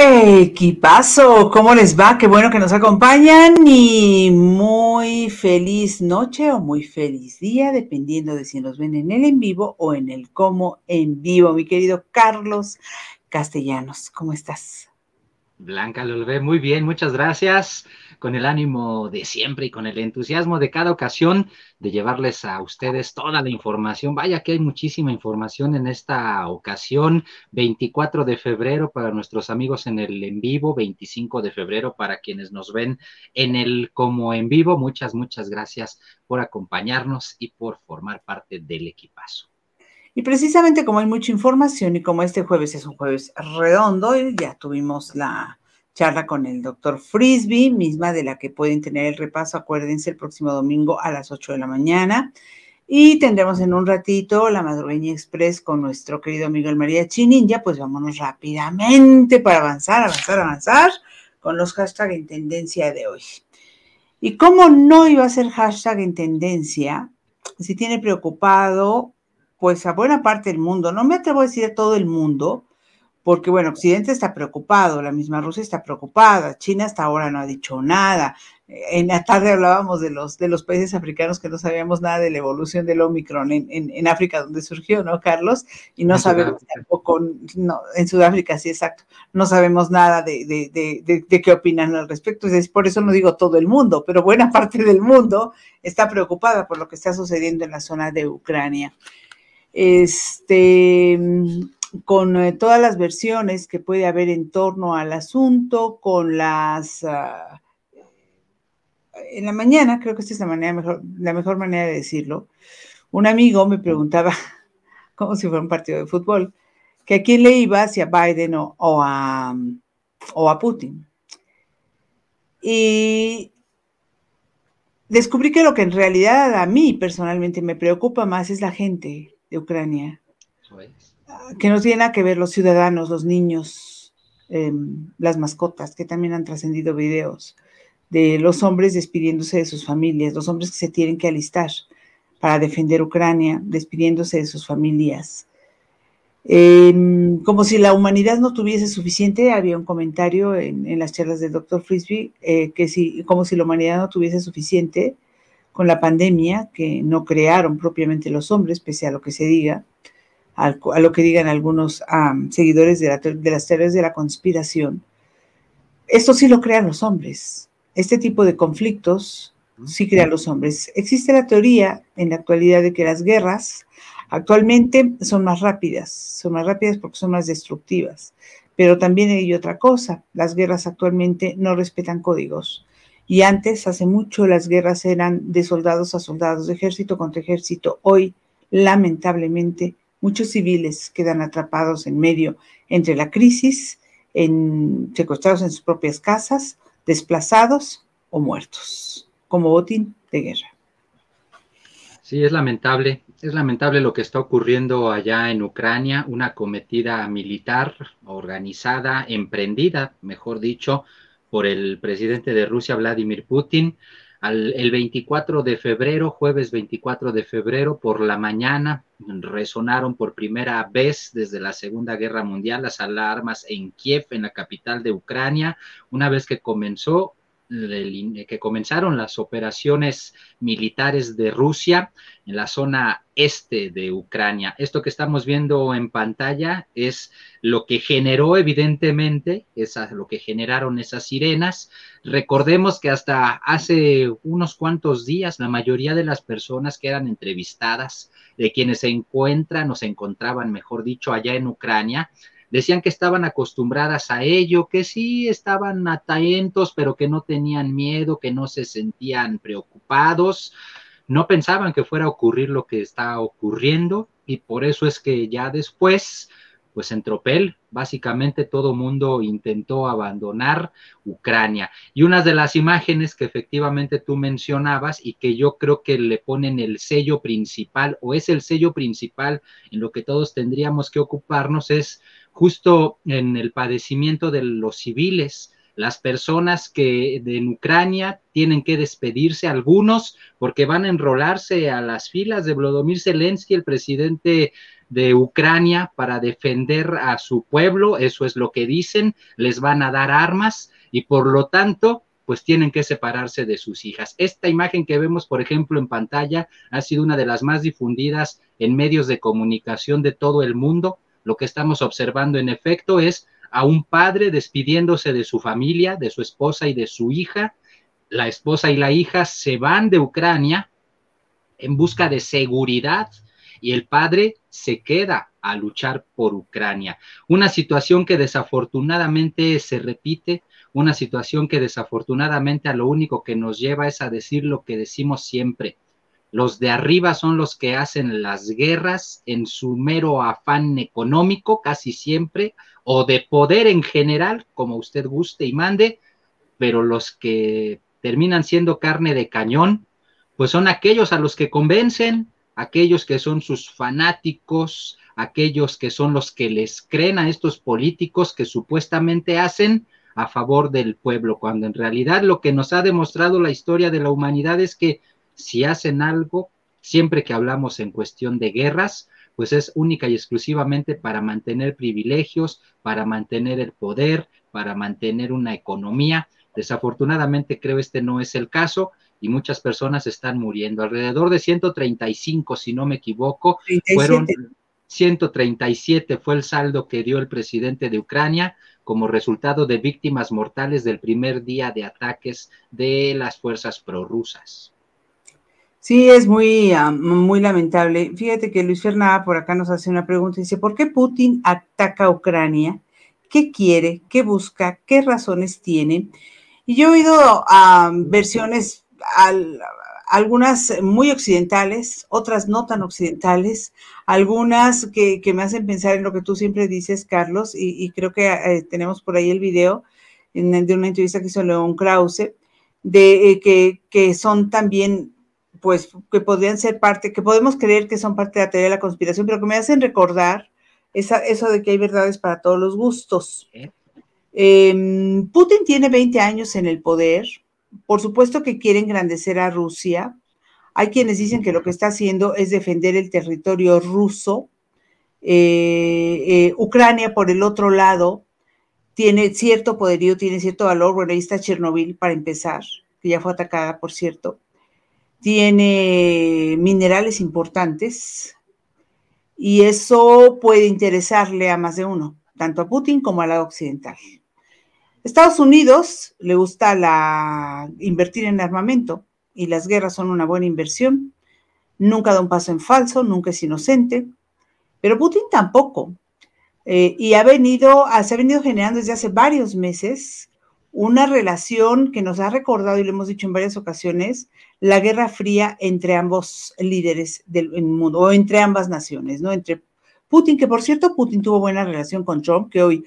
Equipazo, ¿cómo les va? Qué bueno que nos acompañan y muy feliz noche o muy feliz día, dependiendo de si nos ven en el en vivo o en el como en vivo. Mi querido Carlos Castellanos, ¿cómo estás? Blanca, lo ve muy bien, muchas gracias con el ánimo de siempre y con el entusiasmo de cada ocasión de llevarles a ustedes toda la información. Vaya que hay muchísima información en esta ocasión. 24 de febrero para nuestros amigos en el en vivo, 25 de febrero para quienes nos ven en el como en vivo. Muchas, muchas gracias por acompañarnos y por formar parte del equipazo. Y precisamente como hay mucha información y como este jueves es un jueves redondo, ya tuvimos la charla con el doctor Frisbee, misma de la que pueden tener el repaso, acuérdense, el próximo domingo a las 8 de la mañana. Y tendremos en un ratito la madrugueña express con nuestro querido el María ya Pues vámonos rápidamente para avanzar, avanzar, avanzar con los hashtags en tendencia de hoy. ¿Y cómo no iba a ser hashtag en tendencia si tiene preocupado pues a buena parte del mundo? No me atrevo a decir a todo el mundo, porque bueno, Occidente está preocupado, la misma Rusia está preocupada, China hasta ahora no ha dicho nada. En la tarde hablábamos de los, de los países africanos que no sabíamos nada de la evolución del Omicron en, en, África donde surgió, ¿no, Carlos? Y no sabemos tampoco, en Sudáfrica sí, exacto, no sabemos nada de, qué opinan al respecto. por eso no digo todo el mundo, pero buena parte del mundo está preocupada por lo que está sucediendo en la zona de Ucrania. Este, con eh, todas las versiones que puede haber en torno al asunto, con las... Ah, eh, en la mañana, creo que esta es la, manera mejor, la mejor manera de decirlo, un amigo me preguntaba, como si fuera un partido de fútbol, que a quién le iba, si a Biden a, o a Putin. Y descubrí que lo que en realidad a mí personalmente me preocupa más es la gente de Ucrania que nos tiene a que ver los ciudadanos, los niños, em, las mascotas, que también han trascendido videos de los hombres despidiéndose de sus familias, los hombres que se tienen que alistar para defender Ucrania, despidiéndose de sus familias. Em, como si la humanidad no tuviese suficiente, había un comentario en, las charlas del doctor Frisby, eh, que si, como si la humanidad no tuviese suficiente con la pandemia que no crearon propiamente los hombres, pese a lo que se diga, a lo que digan algunos seguidores de, las teorías de la conspiración, esto sí lo crean los hombres. Este tipo de conflictos sí crean los hombres. Existe la teoría en la actualidad de que las guerras actualmente son más rápidas, son más rápidas porque son más destructivas. Pero también hay otra cosa, las guerras actualmente no respetan códigos. Y antes, hace mucho, las guerras eran de soldados a soldados, de ejército contra ejército. Hoy, lamentablemente, Muchos civiles quedan atrapados en medio entre la crisis, en, secuestrados en sus propias casas, desplazados o muertos, como botín de guerra. Sí, es lamentable, es lamentable lo que está ocurriendo allá en Ucrania, una cometida militar organizada, emprendida, mejor dicho, por el presidente de Rusia, Vladimir Putin, el 24 de febrero, jueves 24 de febrero, por la mañana, resonaron por primera vez desde la Segunda Guerra Mundial las alarmas en Kiev, en la capital de Ucrania. Una vez que comenzó, que comenzaron las operaciones militares de Rusia en la zona este de Ucrania. Esto que estamos viendo en pantalla es lo que generó evidentemente, lo que generaron esas sirenas. Recordemos que hasta hace unos cuantos días la mayoría de las personas que eran entrevistadas, de quienes se encuentran o se encontraban, mejor dicho, allá en Ucrania, Decían que estaban acostumbradas a ello, que sí estaban atentos, pero que no tenían miedo, que no se sentían preocupados, no pensaban que fuera a ocurrir lo que está ocurriendo y por eso es que ya después pues en tropel, básicamente todo mundo intentó abandonar Ucrania. Y una de las imágenes que efectivamente tú mencionabas y que yo creo que le ponen el sello principal o es el sello principal en lo que todos tendríamos que ocuparnos es justo en el padecimiento de los civiles, las personas que en Ucrania tienen que despedirse algunos porque van a enrolarse a las filas de Vladimir Zelensky, el presidente de Ucrania para defender a su pueblo, eso es lo que dicen, les van a dar armas y por lo tanto pues tienen que separarse de sus hijas. Esta imagen que vemos, por ejemplo, en pantalla ha sido una de las más difundidas en medios de comunicación de todo el mundo. Lo que estamos observando en efecto es a un padre despidiéndose de su familia, de su esposa y de su hija. La esposa y la hija se van de Ucrania en busca de seguridad, y el padre se queda a luchar por Ucrania. Una situación que desafortunadamente se repite, una situación que desafortunadamente a lo único que nos lleva es a decir lo que decimos siempre. Los de arriba son los que hacen las guerras en su mero afán económico casi siempre, o de poder en general, como usted guste y mande, pero los que terminan siendo carne de cañón, pues son aquellos a los que convencen, aquellos que son sus fanáticos, aquellos que son los que les creen a estos políticos que supuestamente hacen a favor del pueblo, cuando en realidad lo que nos ha demostrado la historia de la humanidad es que si hacen algo, siempre que hablamos en cuestión de guerras, pues es única y exclusivamente para mantener privilegios, para mantener el poder, para mantener una economía. Desafortunadamente creo este no es el caso y muchas personas están muriendo. Alrededor de 135, si no me equivoco, fueron 137 fue el saldo que dio el presidente de Ucrania como resultado de víctimas mortales del primer día de ataques de las fuerzas prorrusas. Sí, es muy, muy lamentable. Fíjate que Luis Fernández por acá nos hace una pregunta. Dice, ¿por qué Putin ataca a Ucrania? ¿Qué quiere? ¿Qué busca? ¿Qué razones tiene? Y yo he oído versiones al, algunas muy occidentales, otras no tan occidentales, algunas que, me hacen pensar en lo que tú siempre dices, Carlos, y, creo que eh, tenemos por ahí el video de una entrevista que hizo León Krause, de eh, que, son también, pues, que podrían ser parte, que podemos creer que son parte de la teoría de la conspiración, pero que me hacen recordar eso de que hay verdades para todos los gustos. Em, Putin tiene 20 años en el poder, por supuesto que quiere engrandecer a Rusia. Hay quienes dicen que lo que está haciendo es defender el territorio ruso. Eh, eh, Ucrania, por el otro lado, tiene cierto poderío, tiene cierto valor. Bueno, ahí está Chernobyl para empezar, que ya fue atacada, por cierto. Tiene minerales importantes y eso puede interesarle a más de uno, tanto a Putin como al lado occidental. Estados Unidos le gusta la, invertir en armamento y las guerras son una buena inversión. Nunca da un paso en falso, nunca es inocente, pero Putin tampoco. Eh, y ha venido, ah, se ha venido generando desde hace varios meses una relación que nos ha recordado, y lo hemos dicho en varias ocasiones, la Guerra Fría entre ambos líderes del mundo, o entre ambas naciones, ¿no? Entre Putin, que por cierto, Putin tuvo buena relación con Trump, que hoy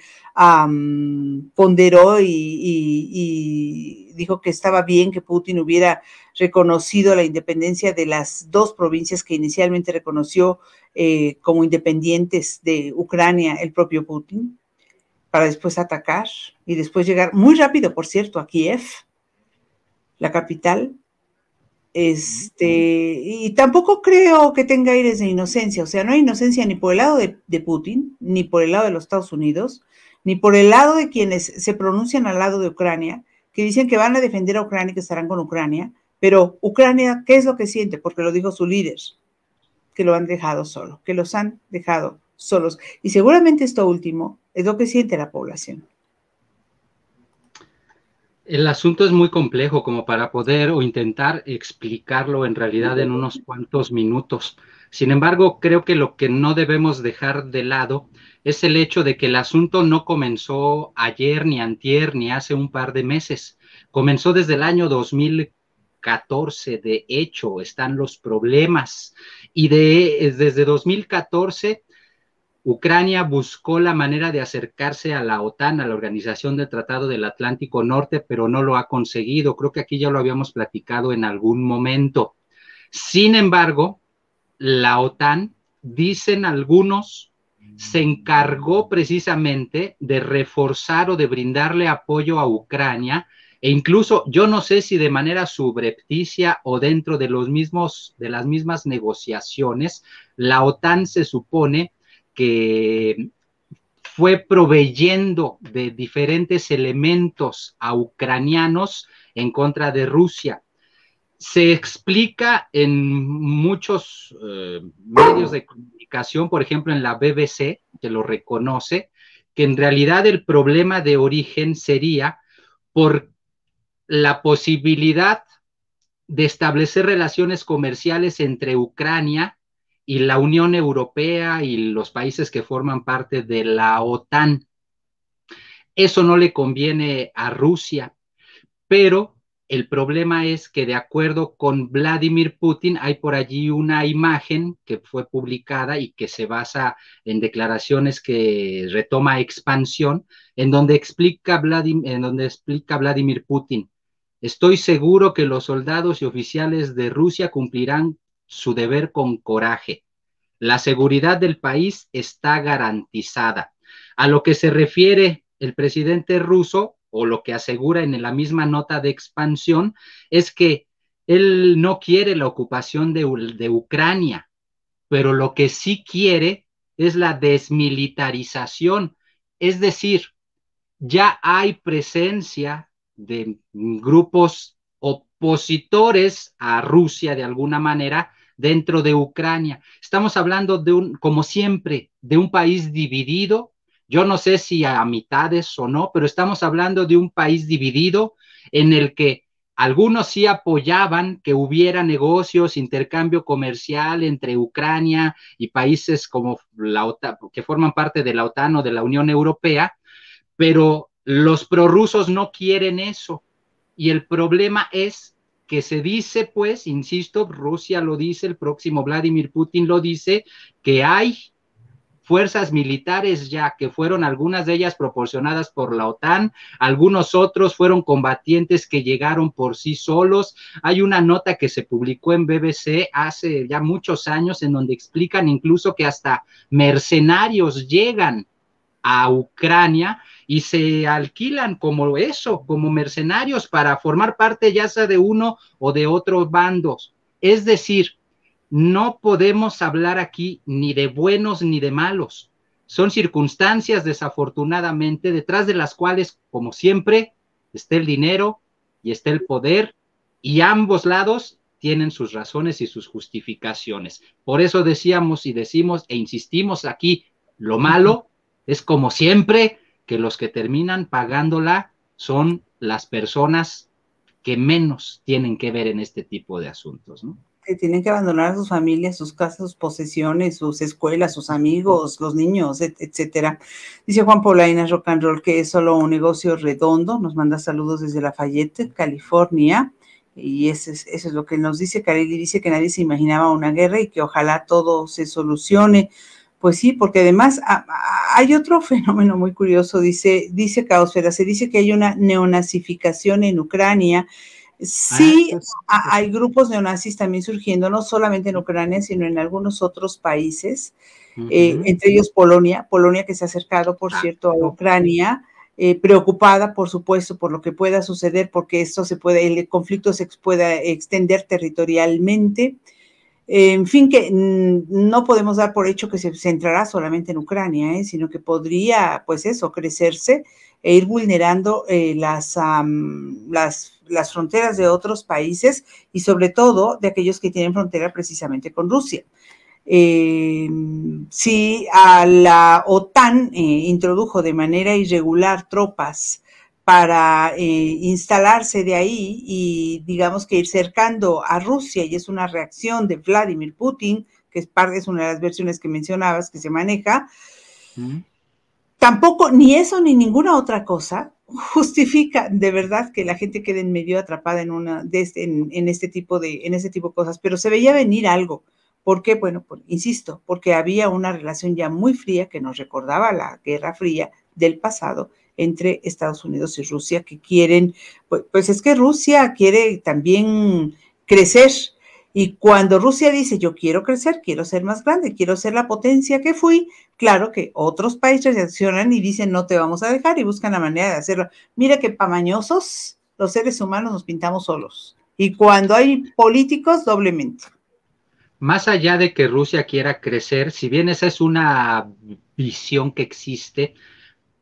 ponderó y, dijo que estaba bien que Putin hubiera reconocido la independencia de las dos provincias que inicialmente reconoció eh, como independientes de Ucrania el propio Putin, para después atacar y después llegar muy rápido, por cierto, a Kiev, la capital, este, y tampoco creo que tenga aires de inocencia, o sea, no hay inocencia ni por el lado de, Putin, ni por el lado de los Estados Unidos, ni por el lado de quienes se pronuncian al lado de Ucrania, que dicen que van a defender a Ucrania y que estarán con Ucrania, pero Ucrania, ¿qué es lo que siente? Porque lo dijo su líder, que lo han dejado solo, que los han dejado solos. Y seguramente esto último es lo que siente la población. El asunto es muy complejo como para poder o intentar explicarlo en realidad en unos cuantos minutos. Sin embargo, creo que lo que no debemos dejar de lado es el hecho de que el asunto no comenzó ayer, ni antier, ni hace un par de meses. Comenzó desde el año 2014, de hecho, están los problemas. Y de, eh, desde 2014, Ucrania buscó la manera de acercarse a la OTAN, a la Organización del Tratado del Atlántico Norte, pero no lo ha conseguido. Creo que aquí ya lo habíamos platicado en algún momento. Sin embargo, la OTAN, dicen algunos, se encargó precisamente de reforzar o de brindarle apoyo a Ucrania e incluso yo no sé si de manera subrepticia o dentro de los mismos de las mismas negociaciones la OTAN se supone que fue proveyendo de diferentes elementos a ucranianos en contra de Rusia. Se explica en muchos eh, medios de por ejemplo, en la BBC, que lo reconoce, que en realidad el problema de origen sería por la posibilidad de establecer relaciones comerciales entre Ucrania y la Unión Europea y los países que forman parte de la OTAN. Eso no le conviene a Rusia, pero el problema es que de acuerdo con Vladimir Putin hay por allí una imagen que fue publicada y que se basa en declaraciones que retoma expansión, en donde explica Vladimir, en donde explica Vladimir Putin. Estoy seguro que los soldados y oficiales de Rusia cumplirán su deber con coraje. La seguridad del país está garantizada. A lo que se refiere el presidente ruso o lo que asegura en la misma nota de expansión, es que él no quiere la ocupación de, Ucrania, pero lo que sí quiere es la desmilitarización, es decir, ya hay presencia de grupos opositores a Rusia de alguna manera dentro de Ucrania. Estamos hablando de un, como siempre, de un país dividido, yo no sé si a mitades o no, pero estamos hablando de un país dividido en el que algunos sí apoyaban que hubiera negocios, intercambio comercial entre Ucrania y países como la OTAN, que forman parte de la OTAN o de la Unión Europea, pero los prorrusos no quieren eso. Y el problema es que se dice, pues, insisto, Rusia lo dice, el próximo Vladimir Putin lo dice, que hay fuerzas militares ya, que fueron algunas de ellas proporcionadas por la OTAN, algunos otros fueron combatientes que llegaron por sí solos. Hay una nota que se publicó en BBC hace ya muchos años en donde explican incluso que hasta mercenarios llegan a Ucrania y se alquilan como eso, como mercenarios para formar parte ya sea de uno o de otros bandos. Es decir, no podemos hablar aquí ni de buenos ni de malos. Son circunstancias, desafortunadamente, detrás de las cuales, como siempre, está el dinero y está el poder, y ambos lados tienen sus razones y sus justificaciones. Por eso decíamos y decimos e insistimos aquí, lo malo es como siempre que los que terminan pagándola son las personas que menos tienen que ver en este tipo de asuntos, ¿no? que tienen que abandonar a sus familias, sus casas, sus posesiones, sus escuelas, sus amigos, los niños, etcétera. Dice Juan Paulina Rock and Roll que es solo un negocio redondo. Nos manda saludos desde Lafayette, California. Y eso es, eso es lo que nos dice. Kareli, dice que nadie se imaginaba una guerra y que ojalá todo se solucione. Pues sí, porque además hay otro fenómeno muy curioso, dice, dice Caosfera, se dice que hay una neonazificación en Ucrania Ah, sí, pues hay grupos neonazis también surgiendo, no solamente en Ucrania, sino en algunos otros países, eh, entre ellos Polonia, Polonia que se ha acercado, por ah, cierto, a Ucrania. Eh, preocupada, por supuesto, por lo que pueda suceder, porque esto se puede, el conflicto se pueda extender territorialmente. en fin, que no podemos dar por hecho que se centrará solamente en Ucrania, eh, sino que podría, pues eso, crecerse e ir vulnerando las, las las fronteras de otros países y sobre todo de aquellos que tienen frontera precisamente con Rusia. Eh, si a la OTAN eh, introdujo de manera irregular tropas para eh, instalarse de ahí y digamos que ir cercando a Rusia y es una reacción de Vladimir Putin, que es parte, una de las versiones que mencionabas que se maneja, Tampoco, ni eso ni ninguna otra cosa justifica de verdad que la gente quede medio atrapada en una de este, en, este tipo de en este tipo de cosas, pero se veía venir algo. ¿Por qué? Bueno, insisto, porque había una relación ya muy fría que nos recordaba la Guerra Fría del pasado entre Estados Unidos y Rusia que quieren pues es que Rusia quiere también crecer y cuando Rusia dice yo quiero crecer, quiero ser más grande, quiero ser la potencia que fui, Claro que otros países reaccionan y dicen no te vamos a dejar y buscan la manera de hacerlo. Mira que pamañosos los seres humanos nos pintamos solos. Y cuando hay políticos, doblemente. Más allá de que Rusia quiera crecer, si bien esa es una visión que existe,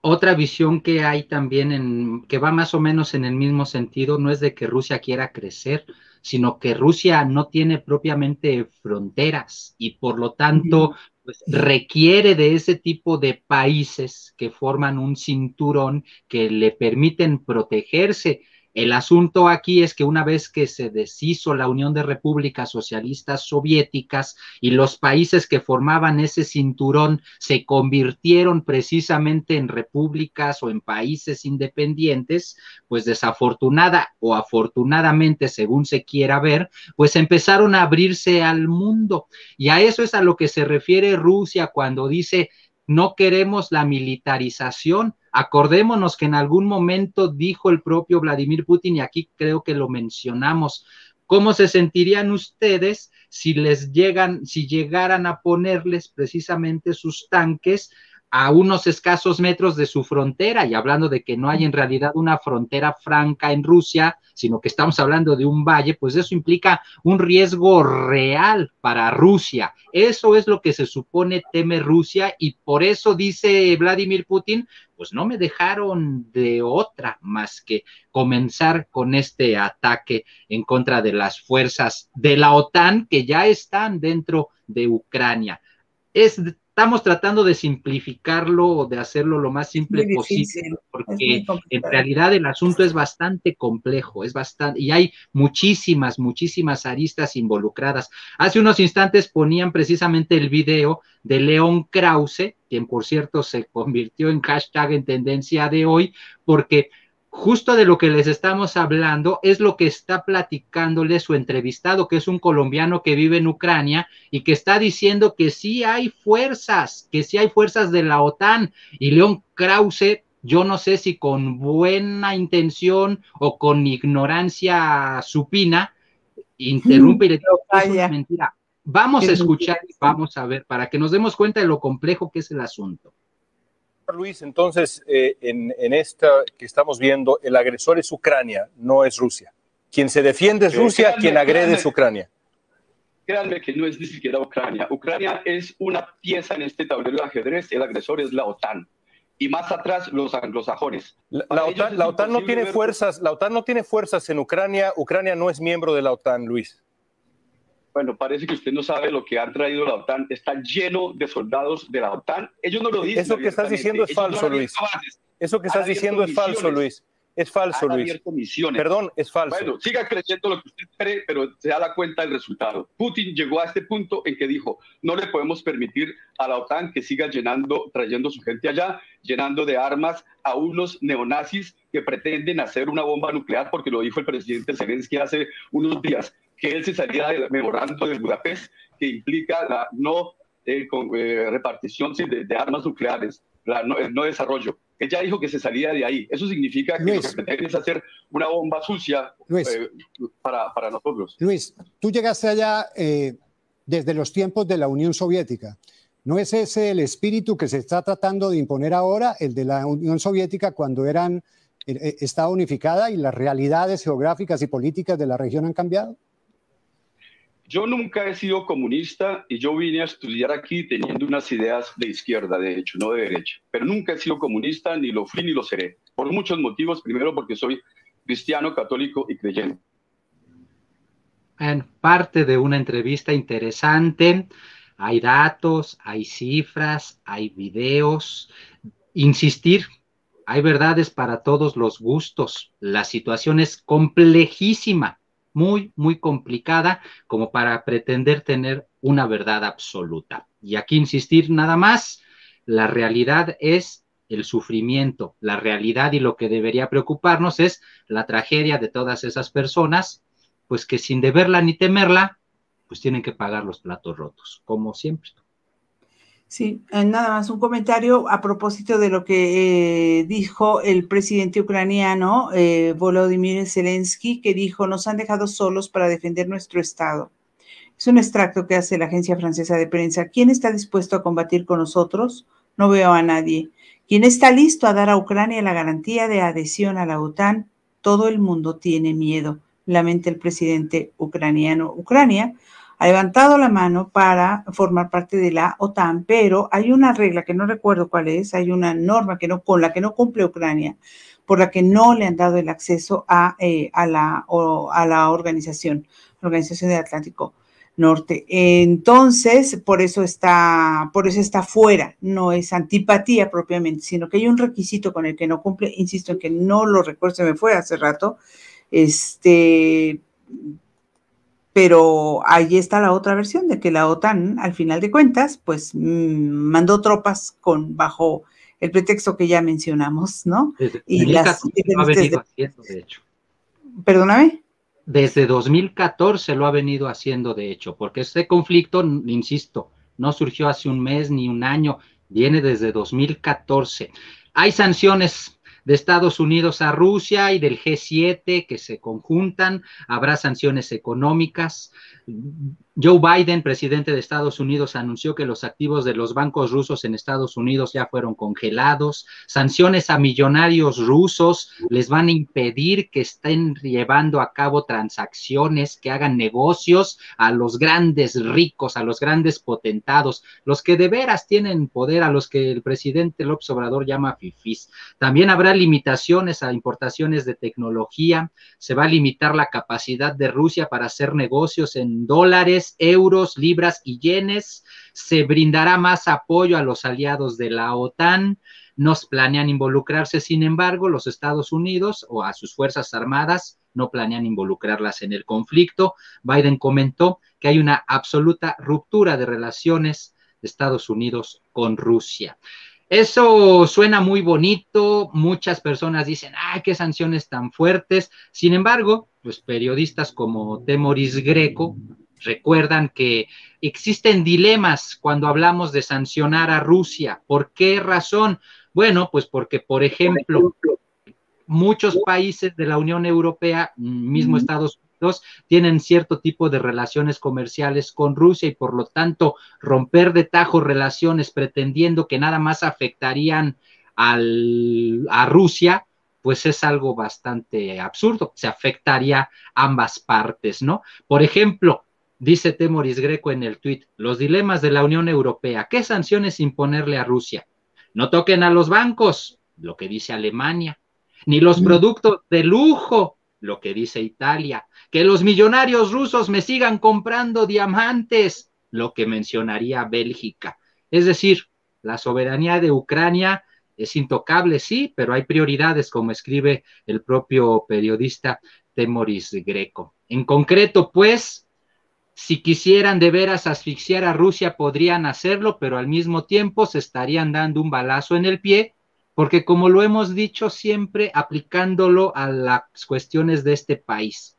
otra visión que hay también en, que va más o menos en el mismo sentido, no es de que Rusia quiera crecer, sino que Rusia no tiene propiamente fronteras y por lo tanto pues, requiere de ese tipo de países que forman un cinturón que le permiten protegerse el asunto aquí es que una vez que se deshizo la Unión de Repúblicas Socialistas Soviéticas y los países que formaban ese cinturón se convirtieron precisamente en repúblicas o en países independientes, pues desafortunada o afortunadamente, según se quiera ver, pues empezaron a abrirse al mundo. Y a eso es a lo que se refiere Rusia cuando dice no queremos la militarización, Acordémonos que en algún momento dijo el propio Vladimir Putin, y aquí creo que lo mencionamos, ¿cómo se sentirían ustedes si les llegan, si llegaran a ponerles precisamente sus tanques a unos escasos metros de su frontera, y hablando de que no hay en realidad una frontera franca en Rusia, sino que estamos hablando de un valle, pues eso implica un riesgo real para Rusia. Eso es lo que se supone teme Rusia y por eso dice Vladimir Putin, pues no me dejaron de otra más que comenzar con este ataque en contra de las fuerzas de la OTAN que ya están dentro de Ucrania. Es estamos tratando de simplificarlo o de hacerlo lo más simple posible, porque en realidad el asunto es bastante complejo, es bastante, y hay muchísimas, muchísimas aristas involucradas. Hace unos instantes ponían precisamente el video de León Krause, quien por cierto se convirtió en hashtag en tendencia de hoy, porque justo de lo que les estamos hablando es lo que está platicándole su entrevistado, que es un colombiano que vive en Ucrania y que está diciendo que sí hay fuerzas, que sí hay fuerzas de la OTAN. Y León Krause, yo no sé si con buena intención o con ignorancia supina, interrumpe y le dice, es mentira. Vamos a escuchar y vamos a ver para que nos demos cuenta de lo complejo que es el asunto. Luis, entonces, eh, en, esta que estamos viendo, el agresor es Ucrania, no es Rusia. Quien se defiende es eh, Rusia, quien agrede es Ucrania. Créanme que no es ni siquiera Ucrania. Ucrania es una pieza en este tablero de ajedrez, el agresor es la OTAN. Y más atrás, los anglosajones. La, OTAN, no tiene fuerzas, la OTAN no tiene fuerzas en Ucrania, Ucrania no es miembro de la OTAN, Luis bueno, parece que usted no sabe lo que ha traído la OTAN. Está lleno de soldados de la OTAN. Ellos no lo dicen. Eso que estás diciendo es falso, Luis. Eso que estás diciendo es falso, Luis. Es falso, Luis. Perdón, es falso. Bueno, siga creyendo lo que usted cree, pero se da la cuenta del resultado. Putin llegó a este punto en que dijo, no le podemos permitir a la OTAN que siga llenando, trayendo su gente allá, llenando de armas a unos neonazis que pretenden hacer una bomba nuclear, porque lo dijo el presidente Zelensky hace unos días que él se salía del memorando de Budapest que implica la no eh, eh, repartición de, armas nucleares, la no, el no desarrollo. Ella dijo que se salía de ahí. Eso significa que lo que es hacer una bomba sucia eh, para, para, nosotros. Luis, tú llegaste allá desde los tiempos de la Unión Soviética. ¿No es ese el espíritu que se está tratando de imponer ahora, el de la Unión Soviética, cuando eran, estaba unificada y las realidades geográficas y políticas de la región han cambiado? Yo nunca he sido comunista y yo vine a estudiar aquí teniendo unas ideas de izquierda, de hecho, no de derecha. Pero nunca he sido comunista, ni lo fui ni lo seré. Por muchos motivos. Primero porque soy cristiano, católico y creyente. En parte de una entrevista interesante. Hay datos, hay cifras, hay videos. Insistir, hay verdades para todos los gustos. La situación es complejísima muy, muy complicada como para pretender tener una verdad absoluta. Y aquí insistir nada más, la realidad es el sufrimiento, la realidad y lo que debería preocuparnos es la tragedia de todas esas personas, pues que sin deberla ni temerla, pues tienen que pagar los platos rotos, como siempre. Sí, eh, nada más un comentario a propósito de lo que eh, dijo el presidente ucraniano eh, Volodymyr Zelensky, que dijo, nos han dejado solos para defender nuestro Estado. Es un extracto que hace la agencia francesa de prensa. ¿Quién está dispuesto a combatir con nosotros? No veo a nadie. ¿Quién está listo a dar a Ucrania la garantía de adhesión a la OTAN? Todo el mundo tiene miedo, lamenta el presidente ucraniano. Ucrania ha levantado la mano para formar parte de la OTAN, pero hay una regla que no recuerdo cuál es, hay una norma con la que no cumple Ucrania, por la que no le han dado el acceso a, eh, la, a la organización, la Organización del Atlántico Norte. Entonces, por eso está, por eso está fuera, no es antipatía propiamente, sino que hay un requisito con el que no cumple, insisto en que no lo recuerdo, se me fue hace rato, este pero ahí está la otra versión de que la OTAN, al final de cuentas, pues mm, mandó tropas con bajo el pretexto que ya mencionamos, ¿no? Desde, y lo ha venido haciendo, de hecho. Perdóname. Desde 2014 lo ha venido haciendo, de hecho, porque este conflicto, insisto, no surgió hace un mes ni un año, viene desde 2014. Hay sanciones de Estados Unidos a Rusia y del G7 que se conjuntan, habrá sanciones económicas, Joe Biden, presidente de Estados Unidos, anunció que los activos de los bancos rusos en Estados Unidos ya fueron congelados. Sanciones a millonarios rusos les van a impedir que estén llevando a cabo transacciones, que hagan negocios a los grandes ricos, a los grandes potentados, los que de veras tienen poder, a los que el presidente López Obrador llama fifis. También habrá limitaciones a importaciones de tecnología. Se va a limitar la capacidad de Rusia para hacer negocios en dólares, euros, libras y yenes. Se brindará más apoyo a los aliados de la OTAN. Nos planean involucrarse, sin embargo, los Estados Unidos o a sus Fuerzas Armadas no planean involucrarlas en el conflicto. Biden comentó que hay una absoluta ruptura de relaciones de Estados Unidos con Rusia. Eso suena muy bonito, muchas personas dicen, ay, ah, qué sanciones tan fuertes. Sin embargo, los pues, periodistas como Temoris Greco recuerdan que existen dilemas cuando hablamos de sancionar a Rusia. ¿Por qué razón? Bueno, pues porque, por ejemplo, muchos países de la Unión Europea, mismo Estados Unidos, tienen cierto tipo de relaciones comerciales con Rusia y por lo tanto romper de tajo relaciones pretendiendo que nada más afectarían a Rusia, pues es algo bastante absurdo, se afectaría ambas partes, ¿no? Por ejemplo, dice Temoris Greco en el tuit, los dilemas de la Unión Europea, ¿qué sanciones imponerle a Rusia? No toquen a los bancos, lo que dice Alemania, ni los mm. productos de lujo, lo que dice Italia, que los millonarios rusos me sigan comprando diamantes, lo que mencionaría Bélgica. Es decir, la soberanía de Ucrania es intocable, sí, pero hay prioridades, como escribe el propio periodista Temoris Greco. En concreto, pues, si quisieran de veras asfixiar a Rusia, podrían hacerlo, pero al mismo tiempo se estarían dando un balazo en el pie porque como lo hemos dicho siempre aplicándolo a las cuestiones de este país,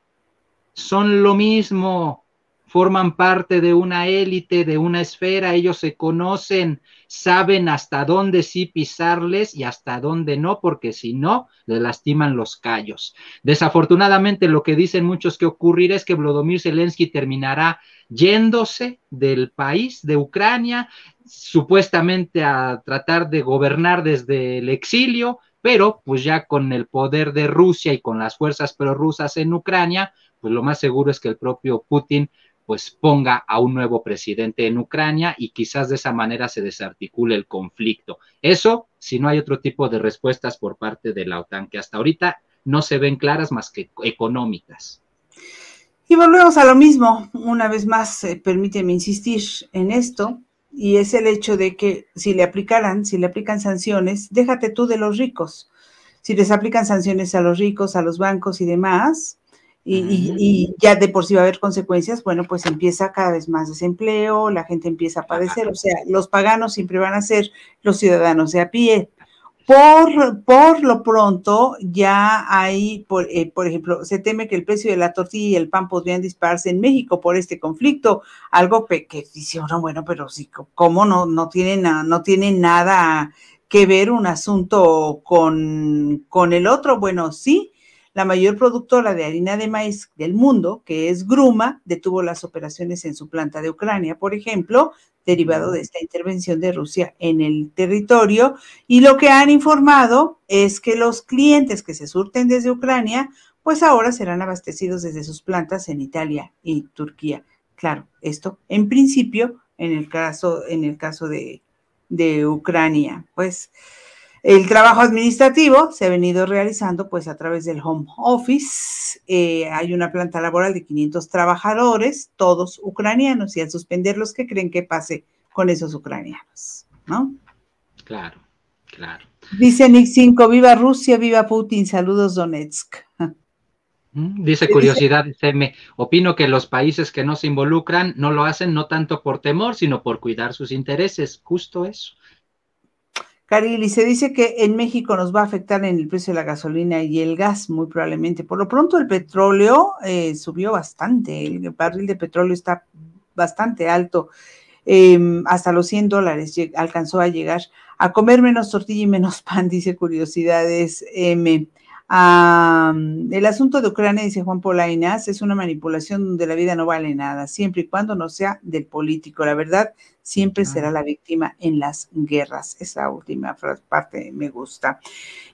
son lo mismo, forman parte de una élite, de una esfera, ellos se conocen, saben hasta dónde sí pisarles y hasta dónde no, porque si no, le lastiman los callos. Desafortunadamente, lo que dicen muchos que ocurrirá es que Vladimir Zelensky terminará yéndose del país, de Ucrania, supuestamente a tratar de gobernar desde el exilio, pero pues ya con el poder de Rusia y con las fuerzas prorrusas en Ucrania, pues lo más seguro es que el propio Putin pues ponga a un nuevo presidente en Ucrania y quizás de esa manera se desarticule el conflicto. Eso si no hay otro tipo de respuestas por parte de la OTAN, que hasta ahorita no se ven claras más que económicas. Y volvemos a lo mismo, una vez más, eh, permíteme insistir en esto, y es el hecho de que si le aplicaran, si le aplican sanciones, déjate tú de los ricos. Si les aplican sanciones a los ricos, a los bancos y demás, y, ya de por sí va a haber consecuencias, bueno, pues empieza cada vez más desempleo, la gente empieza a padecer, o sea, los paganos siempre van a ser los ciudadanos de a pie. Por, por lo pronto, ya hay, por, eh, ejemplo, se teme que el precio de la tortilla y el pan podrían dispararse en México por este conflicto, algo que dice uno, bueno, pero sí, ¿cómo no, no, tiene, no tiene nada que ver un asunto con, con el otro? Bueno, sí, la mayor productora de harina de maíz del mundo, que es Gruma, detuvo las operaciones en su planta de Ucrania, por ejemplo, derivado de esta intervención de Rusia en el territorio. Y lo que han informado es que los clientes que se surten desde Ucrania, pues ahora serán abastecidos desde sus plantas en Italia y Turquía. Claro, esto en principio en el caso, en el caso de, de Ucrania. Pues el trabajo administrativo se ha venido realizando pues a través del home office. Eh, hay una planta laboral de 500 trabajadores, todos ucranianos, y al suspenderlos, ¿qué creen que pase con esos ucranianos? ¿No? Claro, claro. Dice Nick 5, viva Rusia, viva Putin, saludos Donetsk. Mm, dice curiosidad, dice, opino que los países que no se involucran no lo hacen no tanto por temor, sino por cuidar sus intereses, justo eso. Caril, y se dice que en México nos va a afectar en el precio de la gasolina y el gas, muy probablemente. Por lo pronto el petróleo eh, subió bastante, el barril de petróleo está bastante alto, em, hasta los 100 dólares alcanzó a llegar. A comer menos tortilla y menos pan, dice Curiosidades M. Ah, el asunto de Ucrania, dice Juan Polainas, es una manipulación donde la vida no vale nada, siempre y cuando no sea del político. La verdad siempre será la víctima en las guerras. Esa última parte me gusta.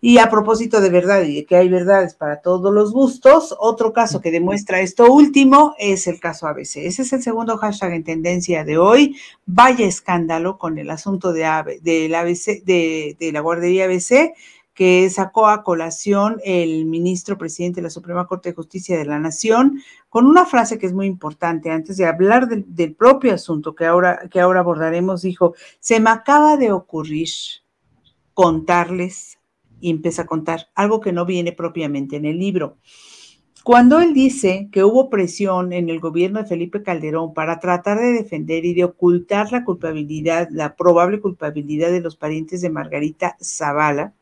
Y a propósito de verdad y de que hay verdades para todos los gustos, otro caso que demuestra esto último es el caso ABC. Ese es el segundo hashtag en tendencia de hoy. Vaya escándalo con el asunto de, de, de la guardería ABC que sacó a colación el ministro presidente de la Suprema Corte de Justicia de la Nación con una frase que es muy importante antes de hablar del, propio asunto que ahora, que ahora abordaremos, dijo, se me acaba de ocurrir contarles y empieza a contar algo que no viene propiamente en el libro. Cuando él dice que hubo presión en el gobierno de Felipe Calderón para tratar de defender y de ocultar la culpabilidad, la probable culpabilidad de los parientes de Margarita Zavala,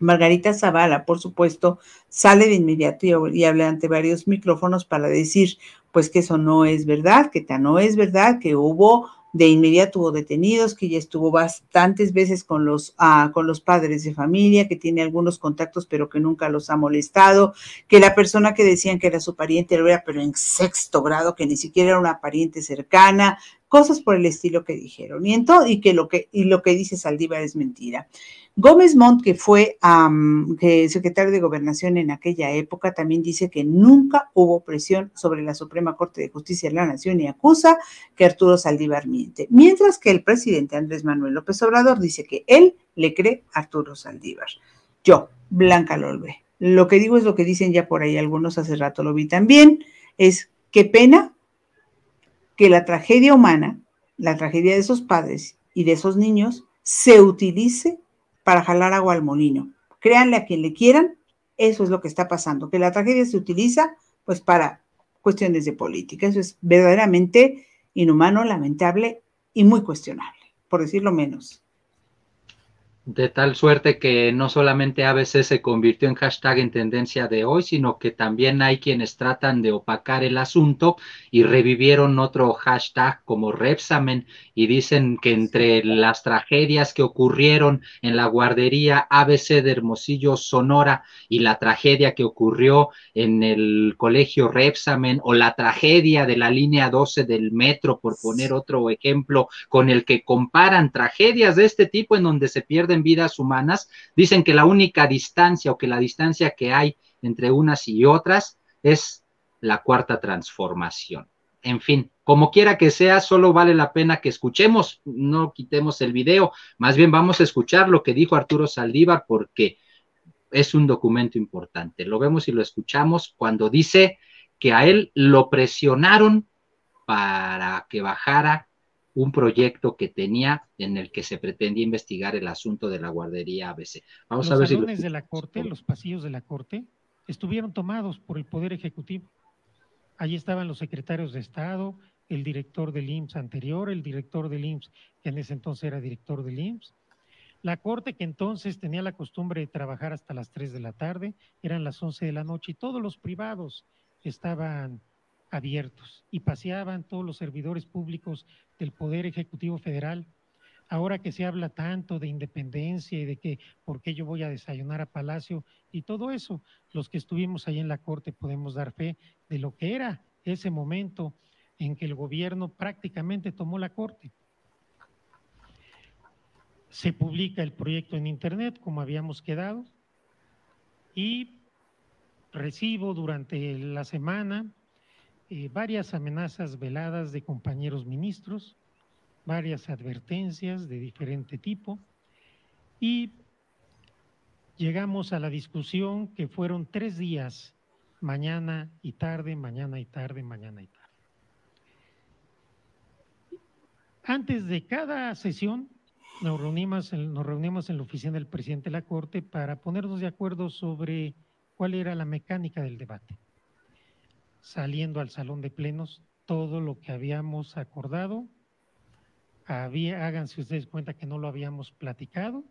Margarita Zavala, por supuesto, sale de inmediato y, habla ante varios micrófonos para decir, pues que eso no es verdad, que no es verdad, que hubo de inmediato hubo detenidos, que ya estuvo bastantes veces con los, ah, con los padres de familia, que tiene algunos contactos, pero que nunca los ha molestado, que la persona que decían que era su pariente lo era, pero en sexto grado, que ni siquiera era una pariente cercana, cosas por el estilo que dijeron. Y, y que, lo que, y lo que dice Saldívar es mentira. Gómez Montt, que fue secretario de Gobernación en aquella época, también dice que nunca hubo presión sobre la Suprema Corte de Justicia de la Nación y acusa que Arturo Saldívar miente. Mientras que el presidente Andrés Manuel López Obrador dice que él le cree a Arturo Saldívar. Yo, Blanca Lolbe. Lo que digo es lo que dicen ya por ahí algunos hace rato, lo vi también, es qué pena que la tragedia humana, la tragedia de esos padres y de esos niños, se utilice para jalar agua al molino. Créanle a quien le quieran, eso es lo que está pasando, que la tragedia se utiliza pues para cuestiones de política. Eso es verdaderamente inhumano, lamentable y muy cuestionable, por decirlo menos de tal suerte que no solamente ABC se convirtió en hashtag en tendencia de hoy, sino que también hay quienes tratan de opacar el asunto y revivieron otro hashtag como Repsamen y dicen que entre las tragedias que ocurrieron en la guardería ABC de Hermosillo, Sonora, y la tragedia que ocurrió en el colegio Repsamen o la tragedia de la línea 12 del metro, por poner otro ejemplo, con el que comparan tragedias de este tipo en donde se pierden vidas humanas, dicen que la única distancia o que la distancia que hay entre unas y otras es la cuarta transformación. En fin, como quiera que sea, solo vale la pena que escuchemos, no quitemos el video, más bien vamos a escuchar lo que dijo Arturo Saldívar porque es un documento importante. Lo vemos y lo escuchamos cuando dice que a él lo presionaron para que bajara un proyecto que tenía en el que se pretendía investigar el asunto de la guardería ABC. Vamos a ver de la corte, los pasillos de la corte, estuvieron tomados por el Poder Ejecutivo. Allí estaban los secretarios de Estado, el director del IMSS anterior, el director del IMSS, que en ese entonces era director del IMSS. La corte que entonces tenía la costumbre de trabajar hasta las 3 de la tarde, eran las 11 de la noche y todos los privados estaban abiertos y paseaban todos los servidores públicos del Poder Ejecutivo Federal. Ahora que se habla tanto de independencia y de que por qué yo voy a desayunar a Palacio y todo eso, los que estuvimos ahí en la Corte podemos dar fe de lo que era ese momento en que el gobierno prácticamente tomó la Corte. Se publica el proyecto en Internet, como habíamos quedado, y recibo durante la semana eh, varias amenazas veladas de compañeros ministros, varias advertencias de diferente tipo y llegamos a la discusión que fueron tres días, mañana y tarde, mañana y tarde, mañana y tarde. Antes de cada sesión nos reunimos, nos reunimos en la oficina del presidente de la Corte para ponernos de acuerdo sobre cuál era la mecánica del debate saliendo al salón de plenos todo lo que habíamos acordado. Había, háganse ustedes cuenta que no lo habíamos platicado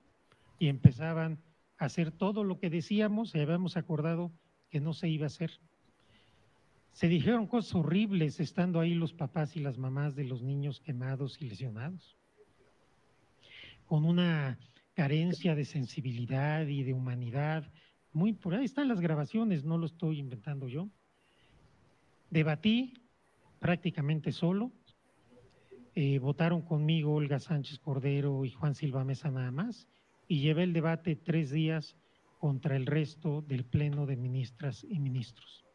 y empezaban a hacer todo lo que decíamos y habíamos acordado que no se iba a hacer. Se dijeron cosas horribles estando ahí los papás y las mamás de los niños quemados y lesionados, con una carencia de sensibilidad y de humanidad. Muy por ahí están las grabaciones, no lo estoy inventando yo. Debatí prácticamente solo. Eh, votaron conmigo Olga Sánchez Cordero y Juan Silva Mesa nada más. Y llevé el debate tres días contra el resto del Pleno de Ministras y Ministros.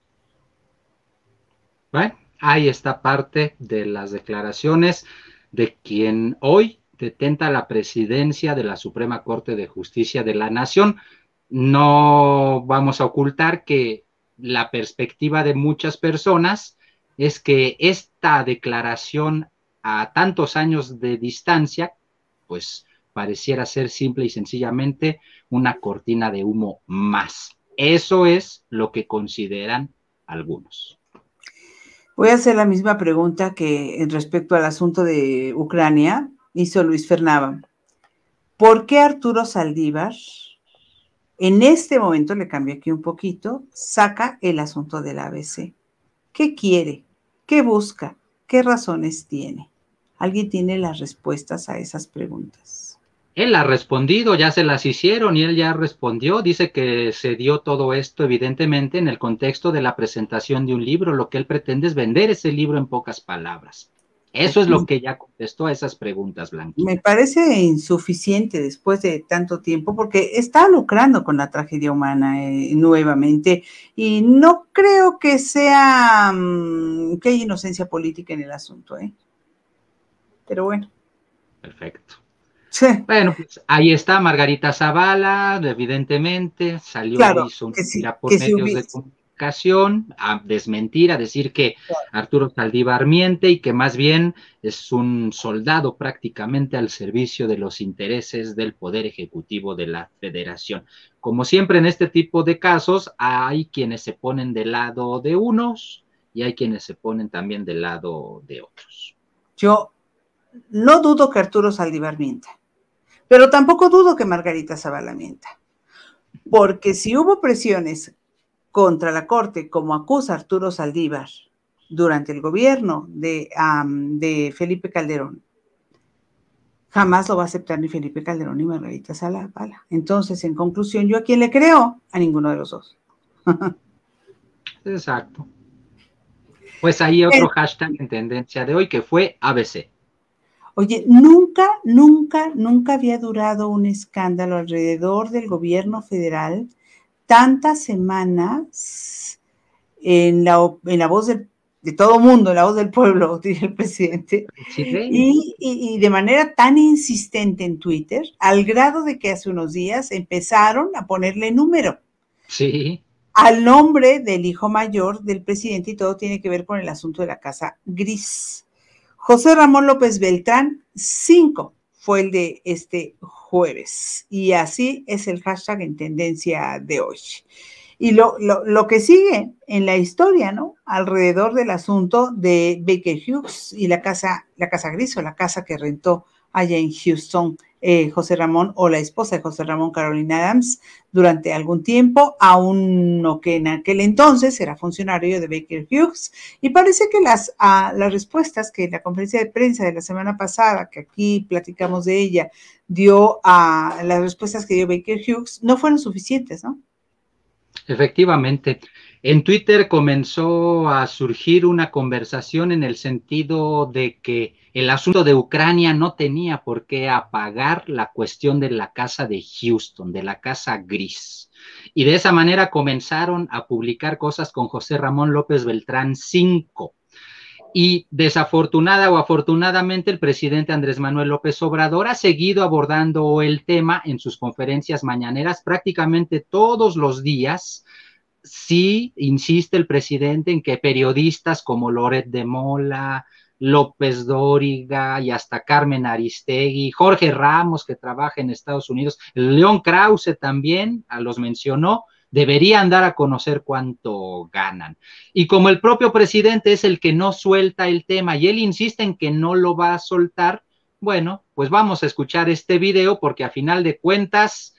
Bueno, ahí está parte de las declaraciones de quien hoy detenta la presidencia de la Suprema Corte de Justicia de la Nación. No vamos a ocultar que la perspectiva de muchas personas es que esta declaración a tantos años de distancia, pues pareciera ser simple y sencillamente una cortina de humo más. Eso es lo que consideran algunos. Voy a hacer la misma pregunta que en respecto al asunto de Ucrania hizo Luis Fernández. ¿Por qué Arturo Saldívar en este momento le cambio aquí un poquito, saca el asunto del ABC. ¿Qué quiere? ¿Qué busca? ¿Qué razones tiene? ¿Alguien tiene las respuestas a esas preguntas? Él ha respondido, ya se las hicieron y él ya respondió. Dice que se dio todo esto evidentemente en el contexto de la presentación de un libro. Lo que él pretende es vender ese libro en pocas palabras. Eso es lo que ya contestó a esas preguntas, Blanquita. Me parece insuficiente después de tanto tiempo porque está lucrando con la tragedia humana eh, nuevamente y no creo que sea mm, que hay inocencia política en el asunto, ¿eh? Pero bueno. Perfecto. Sí. Bueno, pues, ahí está Margarita Zavala, evidentemente, salió y hizo por medios de a desmentir, a decir que Arturo Saldívar miente y que más bien es un soldado prácticamente al servicio de los intereses del Poder Ejecutivo de la Federación. Como siempre en este tipo de casos, hay quienes se ponen del lado de unos y hay quienes se ponen también del lado de otros. Yo no dudo que Arturo Saldívar miente, pero tampoco dudo que Margarita Zavala mienta porque si hubo presiones contra la Corte, como acusa Arturo Saldívar durante el gobierno de, Felipe Calderón. Jamás lo va a aceptar ni Felipe Calderón ni Margarita Zavala. Entonces, en conclusión, ¿yo a quién le creo? A ninguno de los dos. Exacto. Pues ahí otro hashtag en tendencia de hoy que fue ABC. Oye, nunca, nunca, nunca había durado un escándalo alrededor del gobierno federal tantas semanas en la, en la voz de todo mundo, en la voz del pueblo, dice el presidente, Y, de manera tan insistente en Twitter, al grado de que hace unos días empezaron a ponerle número. Al nombre del hijo mayor del presidente y todo tiene que ver con el asunto de la casa gris. José Ramón López Beltrán, 5 fue el de este jueves. Y así es el hashtag en tendencia de hoy. Y lo, lo, que sigue en la historia, ¿no? Alrededor del asunto de Baker Hughes y la casa, la casa gris o la casa que rentó allá en Houston, eh, José Ramón o la esposa de José Ramón Carolina Adams durante algún tiempo, aún no que en aquel entonces era funcionario de Baker Hughes. Y parece que las, ah, las respuestas que en la conferencia de prensa de la semana pasada, que aquí platicamos de ella, dio a las respuestas que dio Baker Hughes, no fueron suficientes, ¿no? Efectivamente. En Twitter comenzó a surgir una conversación en el sentido de que el asunto de Ucrania no tenía por qué apagar la cuestión de la casa de Houston, de la casa gris. Y de esa manera comenzaron a publicar cosas con José Ramón López Beltrán 5. Y desafortunada o afortunadamente, el presidente Andrés Manuel López Obrador ha seguido abordando el tema en sus conferencias mañaneras prácticamente todos los días sí insiste el presidente en que periodistas como Loret de Mola, López Dóriga y hasta Carmen Aristegui, Jorge Ramos que trabaja en Estados Unidos, León Krause también a los mencionó, deberían dar a conocer cuánto ganan. Y como el propio presidente es el que no suelta el tema y él insiste en que no lo va a soltar, bueno, pues vamos a escuchar este video porque a final de cuentas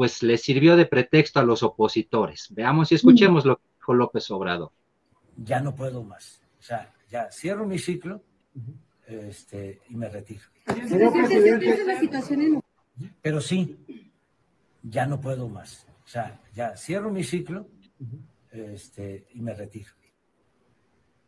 pues le sirvió de pretexto a los opositores. Veamos y escuchemos lo que dijo López Obrador. Ya no puedo más. O sea, ya cierro mi ciclo este, y me retiro. Pero, sí, ya no puedo más. O sea, ya cierro mi ciclo este, y me retiro.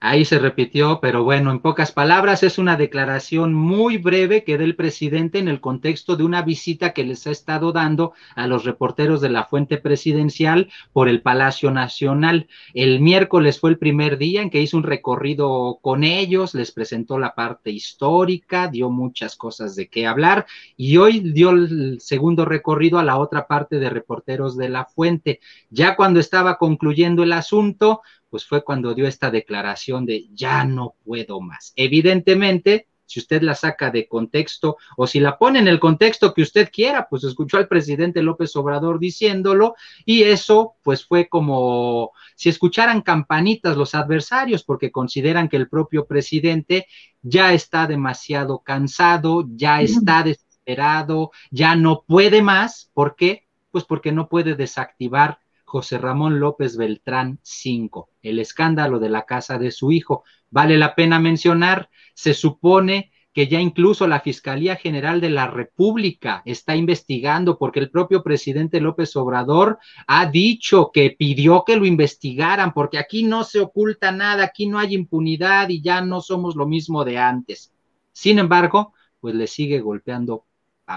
Ahí se repitió, pero bueno, en pocas palabras, es una declaración muy breve que da el presidente en el contexto de una visita que les ha estado dando a los reporteros de la fuente presidencial por el Palacio Nacional. El miércoles fue el primer día en que hizo un recorrido con ellos, les presentó la parte histórica, dio muchas cosas de qué hablar y hoy dio el segundo recorrido a la otra parte de reporteros de la fuente. Ya cuando estaba concluyendo el asunto, pues fue cuando dio esta declaración de ya no puedo más. Evidentemente, si usted la saca de contexto o si la pone en el contexto que usted quiera, pues escuchó al presidente López Obrador diciéndolo y eso pues fue como si escucharan campanitas los adversarios porque consideran que el propio presidente ya está demasiado cansado, ya está desesperado, ya no puede más, ¿por qué? Pues porque no puede desactivar José Ramón López Beltrán 5, el escándalo de la casa de su hijo. Vale la pena mencionar, se supone que ya incluso la Fiscalía General de la República está investigando porque el propio presidente López Obrador ha dicho que pidió que lo investigaran porque aquí no se oculta nada, aquí no hay impunidad y ya no somos lo mismo de antes. Sin embargo, pues le sigue golpeando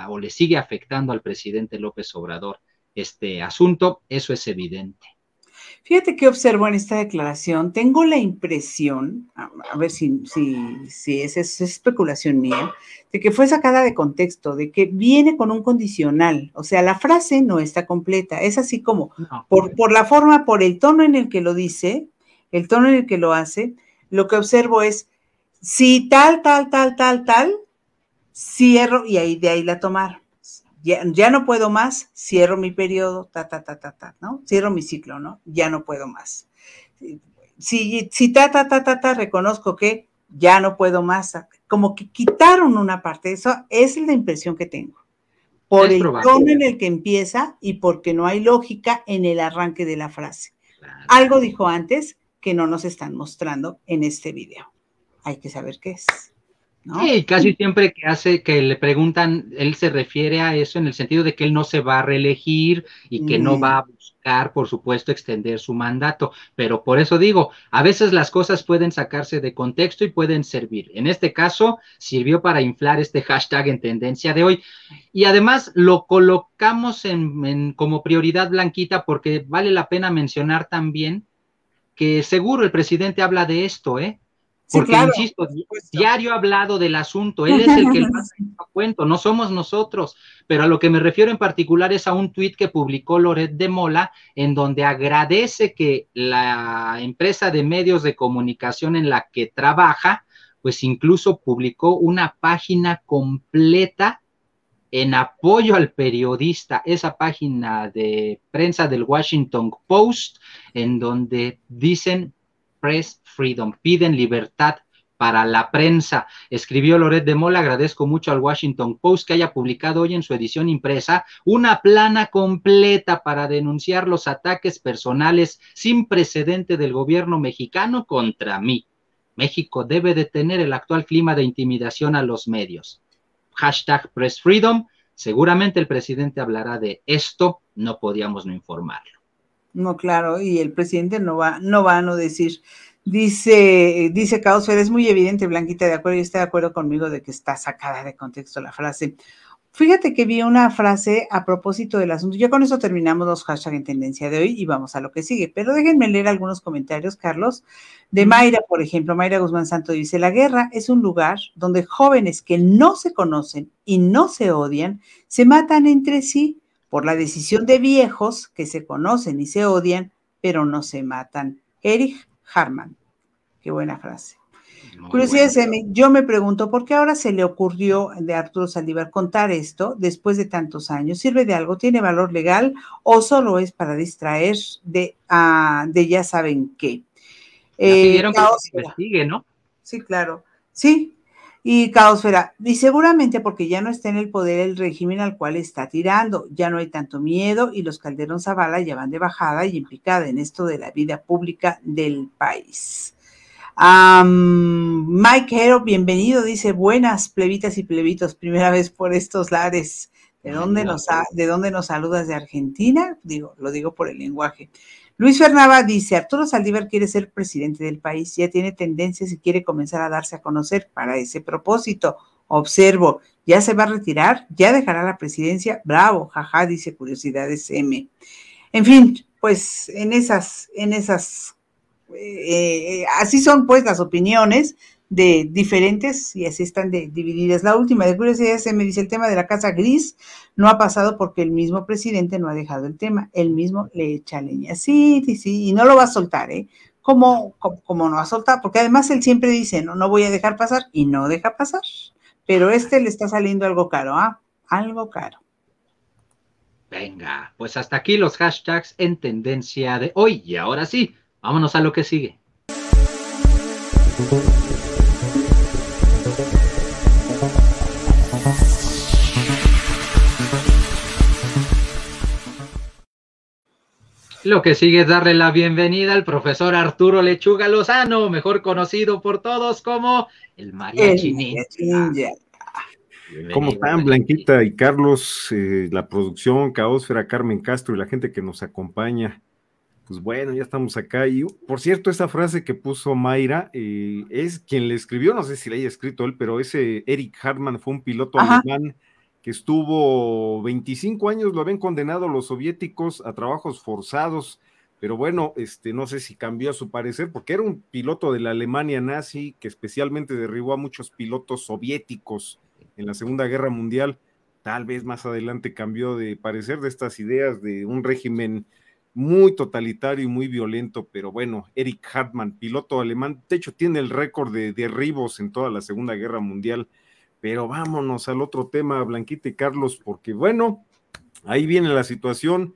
o le sigue afectando al presidente López Obrador este asunto, eso es evidente. Fíjate que observo en esta declaración, tengo la impresión, a, ver si, si, es, especulación mía, de que fue sacada de contexto, de que viene con un condicional, o sea, la frase no está completa, es así como, por, por la forma, por el tono en el que lo dice, el tono en el que lo hace, lo que observo es, si tal, tal, tal, tal, tal, cierro y ahí de ahí la tomar ya, no puedo más, cierro mi periodo, ta, ta, ta, ta, ta, ¿no? Cierro mi ciclo, ¿no? Ya no puedo más. Si, si ta, ta, ta, ta, ta, reconozco que ya no puedo más, como que quitaron una parte, eso es la impresión que tengo. Por el tono en el que empieza y porque no hay lógica en el arranque de la frase. Algo dijo antes que no nos están mostrando en este video. Hay que saber qué es y casi siempre que hace, que le preguntan, él se refiere a eso en el sentido de que él no se va a reelegir y que no va a mm. buscar, por supuesto, extender su mandato. Pero por eso digo, a veces las cosas pueden sacarse de contexto y pueden servir. En este caso, sirvió para inflar este hashtag en tendencia de hoy. Y además lo colocamos en, en, como prioridad blanquita porque vale la pena mencionar también que seguro el presidente habla de esto, ¿eh? Porque, insisto, diario ha hablado del asunto, él es el que lo hace cuento, no somos nosotros, pero a lo que me refiero en particular es a un tuit que publicó Loret de Mola, en donde agradece que la empresa de medios de comunicación en la que trabaja, pues incluso publicó una página completa en apoyo al periodista, esa página de prensa del Washington Post, en donde dicen Press Freedom, piden libertad para la prensa. Escribió Loret de Mola, agradezco mucho al Washington Post que haya publicado hoy en su edición impresa una plana completa para denunciar los ataques personales sin precedente del gobierno mexicano contra mí. México debe detener el actual clima de intimidación a los medios. Hashtag Press Freedom. Seguramente el presidente hablará de esto, no podíamos no informarlo. No, claro, y el presidente no va, no va a no decir. Dice, dice Caosfer, es muy evidente, Blanquita, de acuerdo, y está de acuerdo conmigo de que está sacada de contexto la frase. Fíjate que vi una frase a propósito del asunto. Ya con eso terminamos los hashtags en tendencia de hoy y vamos a lo que sigue. Pero déjenme leer algunos comentarios, Carlos. De Mayra, por ejemplo, Mayra Guzmán Santo dice, la guerra es un lugar donde jóvenes que no se conocen y no se odian se matan entre sí por la decisión de viejos que se conocen y se odian, pero no se matan. Erich Harman. Qué buena frase. Curiosidad yo me pregunto por qué ahora se le ocurrió de Arturo Saldívar contar esto después de tantos años. ¿Sirve de algo? ¿Tiene valor legal o solo es para distraer de, ah, de ya saben qué? Eh, pidieron que se investigue, ¿no? Sí, claro. Sí, y Caosfera, y seguramente porque ya no está en el poder el régimen al cual está tirando, ya no hay tanto miedo y los Calderón Zavala ya van de bajada y implicada en esto de la vida pública del país. Mike Hero, bienvenido, dice, buenas plebitas y plebitos, primera vez por estos lares. ¿De dónde, nos, pues". ¿De dónde nos saludas? ¿De Argentina? Digo, lo digo por el lenguaje. Luis Fernaba dice, Arturo Saldívar quiere ser presidente del país, ya tiene tendencias y quiere comenzar a darse a conocer para ese propósito. Observo, ya se va a retirar, ya dejará la presidencia. Bravo, jaja, dice Curiosidades M. En fin, pues en esas, en esas, eh, eh, así son pues las opiniones de diferentes y así están de, divididas. La última de curiosidad se me dice el tema de la casa gris no ha pasado porque el mismo presidente no ha dejado el tema, él mismo le echa leña. Sí, sí, sí, y no lo va a soltar, ¿eh? Como, como, no ha soltado, porque además él siempre dice, no, no voy a dejar pasar y no deja pasar, pero este le está saliendo algo caro, ¿ah? Algo caro. Venga, pues hasta aquí los hashtags en tendencia de hoy y ahora sí, vámonos a lo que sigue. Lo que sigue es darle la bienvenida al profesor Arturo Lechuga Lozano, mejor conocido por todos como el Mariachi Ninja. ¿Cómo están, Blanquita y Carlos, eh, la producción, Caósfera, Carmen Castro y la gente que nos acompaña? Pues bueno, ya estamos acá. Y por cierto, esa frase que puso Mayra eh, es quien le escribió, no sé si le haya escrito él, pero ese Eric Hartman fue un piloto alemán que estuvo 25 años, lo habían condenado los soviéticos a trabajos forzados, pero bueno, este, no sé si cambió a su parecer, porque era un piloto de la Alemania nazi que especialmente derribó a muchos pilotos soviéticos en la Segunda Guerra Mundial. Tal vez más adelante cambió de parecer de estas ideas de un régimen muy totalitario y muy violento, pero bueno, Eric Hartmann, piloto alemán, de hecho tiene el récord de derribos en toda la Segunda Guerra Mundial pero vámonos al otro tema, Blanquita y Carlos, porque bueno, ahí viene la situación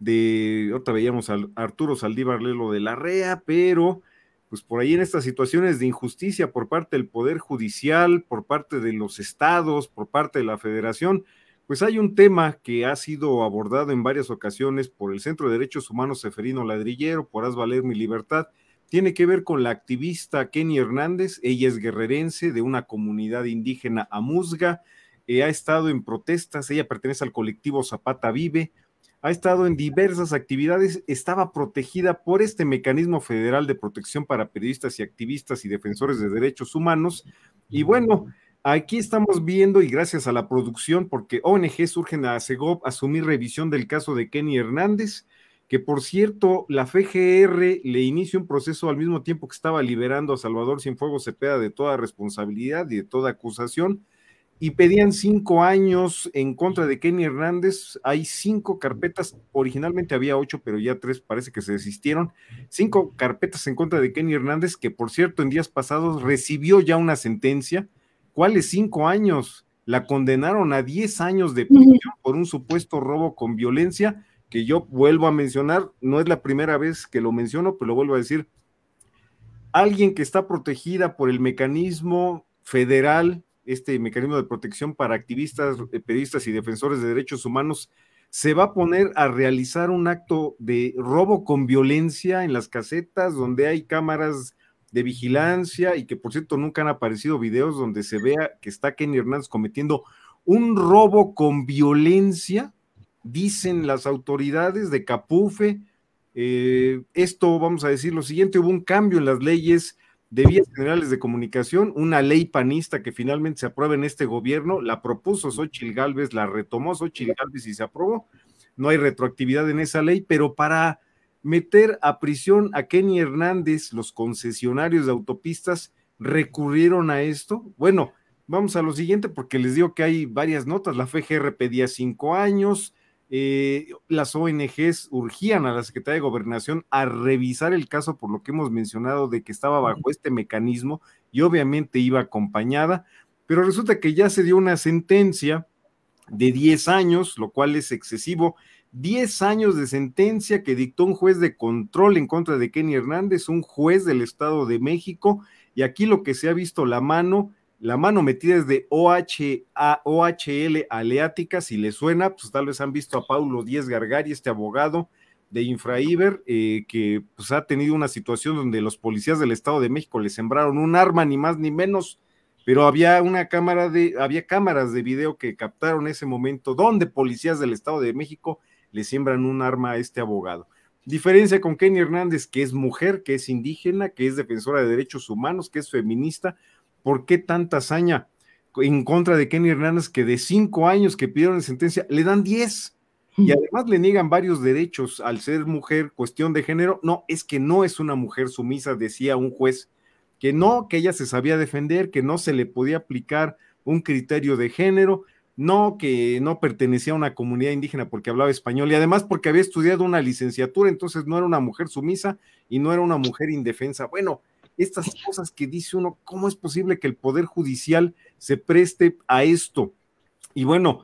de, otra veíamos a Arturo Saldívar Lelo de la REA, pero pues por ahí en estas situaciones de injusticia por parte del Poder Judicial, por parte de los estados, por parte de la Federación, pues hay un tema que ha sido abordado en varias ocasiones por el Centro de Derechos Humanos Seferino Ladrillero, por Haz Valer Mi Libertad, tiene que ver con la activista Kenny Hernández. Ella es guerrerense de una comunidad indígena amuzga. Eh, ha estado en protestas. Ella pertenece al colectivo Zapata Vive. Ha estado en diversas actividades. Estaba protegida por este mecanismo federal de protección para periodistas y activistas y defensores de derechos humanos. Y bueno. Aquí estamos viendo, y gracias a la producción, porque ONG surgen a SEGOV asumir revisión del caso de Kenny Hernández que por cierto, la FGR le inicia un proceso al mismo tiempo que estaba liberando a Salvador Cienfuegos Cepeda de toda responsabilidad y de toda acusación, y pedían cinco años en contra de Kenny Hernández. Hay cinco carpetas, originalmente había ocho, pero ya tres parece que se desistieron. Cinco carpetas en contra de Kenny Hernández, que por cierto, en días pasados recibió ya una sentencia. ¿Cuáles cinco años? La condenaron a diez años de prisión por un supuesto robo con violencia que yo vuelvo a mencionar, no es la primera vez que lo menciono, pero lo vuelvo a decir, alguien que está protegida por el mecanismo federal, este mecanismo de protección para activistas, eh, periodistas y defensores de derechos humanos, se va a poner a realizar un acto de robo con violencia en las casetas donde hay cámaras de vigilancia y que por cierto nunca han aparecido videos donde se vea que está Kenny Hernández cometiendo un robo con violencia dicen las autoridades de Capufe. Eh, esto, vamos a decir lo siguiente, hubo un cambio en las leyes de vías generales de comunicación, una ley panista que finalmente se aprueba en este gobierno, la propuso Xochil Gálvez, la retomó Xochil Gálvez y se aprobó. No hay retroactividad en esa ley, pero para meter a prisión a Kenny Hernández, los concesionarios de autopistas recurrieron a esto. Bueno, vamos a lo siguiente porque les digo que hay varias notas. La FGR pedía cinco años, eh, las ONGs urgían a la Secretaría de Gobernación a revisar el caso por lo que hemos mencionado de que estaba bajo este mecanismo y obviamente iba acompañada, pero resulta que ya se dio una sentencia de 10 años, lo cual es excesivo. 10 años de sentencia que dictó un juez de control en contra de Kenny Hernández, un juez del Estado de México, y aquí lo que se ha visto la mano la mano metida es de OHL aleática, si le suena, pues tal vez han visto a Paulo Díez Gargari, este abogado de Infraiber, eh, que pues, ha tenido una situación donde los policías del Estado de México le sembraron un arma, ni más ni menos, pero había una cámara de, había cámaras de video que captaron ese momento donde policías del Estado de México le siembran un arma a este abogado. Diferencia con Kenny Hernández, que es mujer, que es indígena, que es defensora de derechos humanos, que es feminista, ¿Por qué tanta hazaña en contra de Kenny Hernández que de cinco años que pidieron sentencia le dan diez? Y además le niegan varios derechos al ser mujer, cuestión de género. No, es que no es una mujer sumisa, decía un juez, que no, que ella se sabía defender, que no se le podía aplicar un criterio de género, no, que no pertenecía a una comunidad indígena porque hablaba español y además porque había estudiado una licenciatura, entonces no era una mujer sumisa y no era una mujer indefensa. Bueno, estas cosas que dice uno, ¿cómo es posible que el Poder Judicial se preste a esto? Y bueno,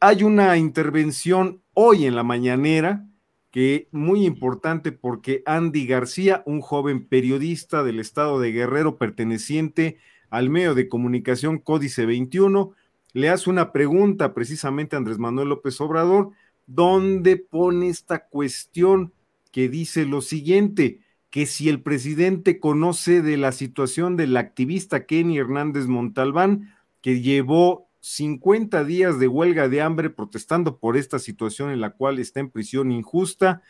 hay una intervención hoy en la mañanera que muy importante porque Andy García, un joven periodista del estado de Guerrero perteneciente al medio de comunicación Códice 21, le hace una pregunta precisamente a Andrés Manuel López Obrador, ¿dónde pone esta cuestión que dice lo siguiente, que si el presidente conoce de la situación del activista Kenny Hernández Montalbán, que llevó 50 días de huelga de hambre protestando por esta situación en la cual está en prisión injusta